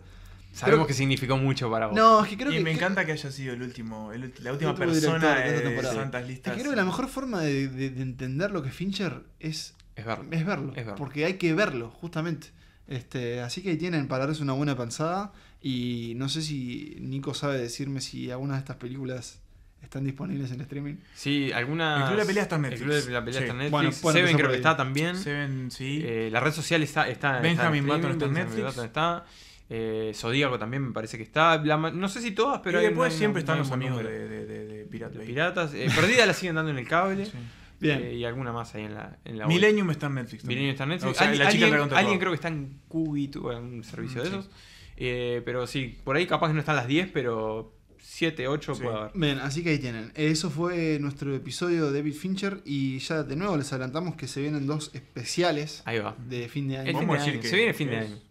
Sabemos que significó mucho para vos. No, es que creo y que. Y me encanta que haya sido el último, la última persona de, esta temporada. Listas. creo que la mejor forma de, entender lo que Fincher es. Es verlo. es verlo. Porque hay que verlo, justamente. Este, así que ahí tienen para darles una buena pensada. Y no sé si Nico sabe decirme si algunas de estas películas están disponibles en streaming. Sí, algunas. El la Pelea está en Netflix. la Bueno, Seven creo que está también. Seven, sí. Eh, la red social está, está, está en Benjamin Button está en Netflix. Está. Eh, Zodíaco también me parece que está. no sé si todas, pero. siempre están los amigos de, Piratas. Eh, perdida la siguen dando en el cable. Eh, y alguna más ahí en la. En la Millennium está en Netflix. Millennium está en Netflix. alguien, creo que está en Cubito, en un servicio de mm, esos. Eh, pero sí, por ahí capaz que no están las 10, pero 7, 8 puede haber. así que ahí tienen. Eso fue nuestro episodio de David Fincher. Y ya de nuevo les adelantamos que se vienen dos especiales de fin de año. se viene fin de año.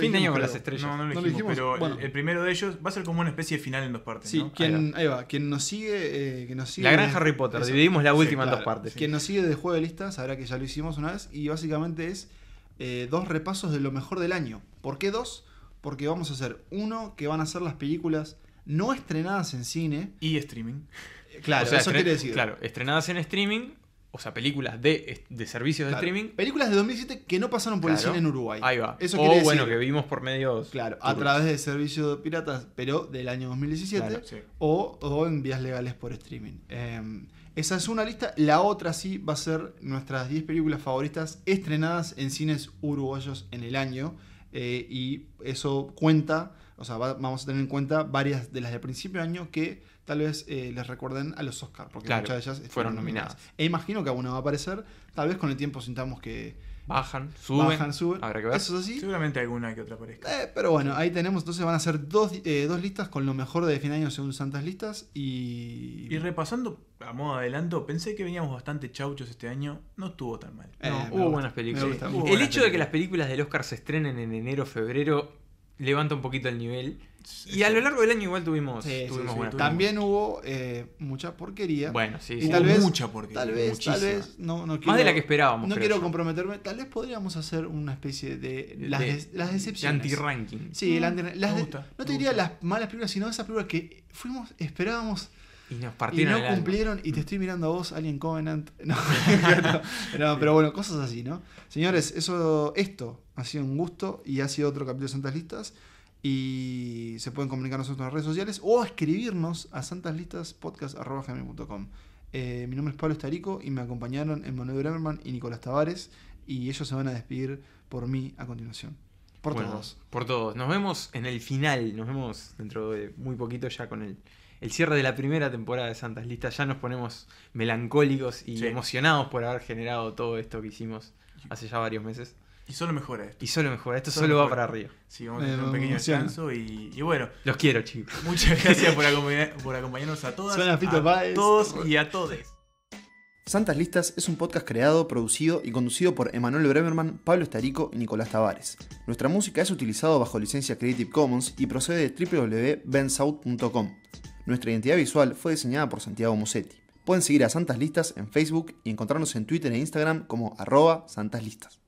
Fin de año con las estrellas. No, no lo, no pero el, primero de ellos va a ser como una especie de final en dos partes. Sí, quien, ahí, va. quien nos sigue. Eh, la gran Harry Potter, dividimos la última en dos partes. Quien nos sigue de juego de Listas sabrá que ya lo hicimos una vez y básicamente es eh, dos repasos de lo mejor del año. ¿Por qué dos? Porque vamos a hacer uno que van a ser las películas no estrenadas en cine y streaming. Claro, eso quiere decir. Claro, estrenadas en streaming o sea, películas de, de servicios de streaming. Películas de 2007 que no pasaron por el cine en Uruguay. Ahí va. o bueno, que vimos por medios. Claro, a través de servicios de piratas, pero del año 2017. o, en vías legales por streaming. Em, esa es una lista. La otra sí va a ser nuestras 10 películas favoritas estrenadas en cines uruguayos en el año. Eh, y eso cuenta o sea, vamos a tener en cuenta varias de las del principio de año que tal vez eh, les recuerden a los Oscars, porque muchas de ellas fueron nominadas. E imagino que alguna va a aparecer, tal vez con el tiempo sintamos que, Bajan, suben. Bajan, suben. Habrá que ver. así. Seguramente alguna que otra aparezca. Eh, pero bueno, ahí tenemos. Entonces van a ser dos, eh, dos listas con lo mejor de fin de año según Santas Listas. Y. Y repasando, a modo adelanto, pensé que veníamos bastante chauchos este año. No estuvo tan mal. no, hubo buenas películas. el hecho de que las películas del Oscar se estrenen en enero, febrero, levanta un poquito el nivel. Y a lo largo del año igual tuvimos, tuvimos También hubo eh, mucha porquería. Bueno, sí, y tal vez, mucha porquería. Tal vez, no, no quiero, Más de la que esperábamos. No quiero comprometerme. Tal vez podríamos hacer una especie de las, las decepciones. anti-ranking. Sí, el mm, anti las No te diría las malas películas, sino esas películas que fuimos, esperábamos y Y no cumplieron, y te mm. estoy mirando a vos, alguien Covenant. No, pero bueno, cosas así, ¿no? Señores, eso, esto ha sido un gusto y ha sido otro capítulo de Santas Listas. Y se pueden comunicar nosotros en las redes sociales o escribirnos a santaslistaspodcast.com. Eh, mi nombre es Pablo Estarico y me acompañaron Emmanuel Bremerman y Nicolás Tavares. Y ellos se van a despedir por mí a continuación. Por todos. Por todos. Nos vemos en el final. Nos vemos dentro de muy poquito ya con el el cierre de la primera temporada de Santas Listas. Ya nos ponemos melancólicos y emocionados por haber generado todo esto que hicimos hace ya varios meses. Y solo mejora esto. Y solo mejora. Esto solo, va para arriba. Sí, vamos a tener eh, un pequeño descanso y, bueno. Los quiero, chicos. Muchas gracias por, acompañarnos a todas. a todos y a todes. Santas Listas es un podcast creado, producido y conducido por Emanuel Bremerman, Pablo Estarico y Nicolás Tavares. Nuestra música es utilizada bajo licencia Creative Commons y procede de www.bensout.com. Nuestra identidad visual fue diseñada por Santiago Musetti. Pueden seguir a Santas Listas en Facebook y encontrarnos en Twitter e Instagram como arroba Santas Listas.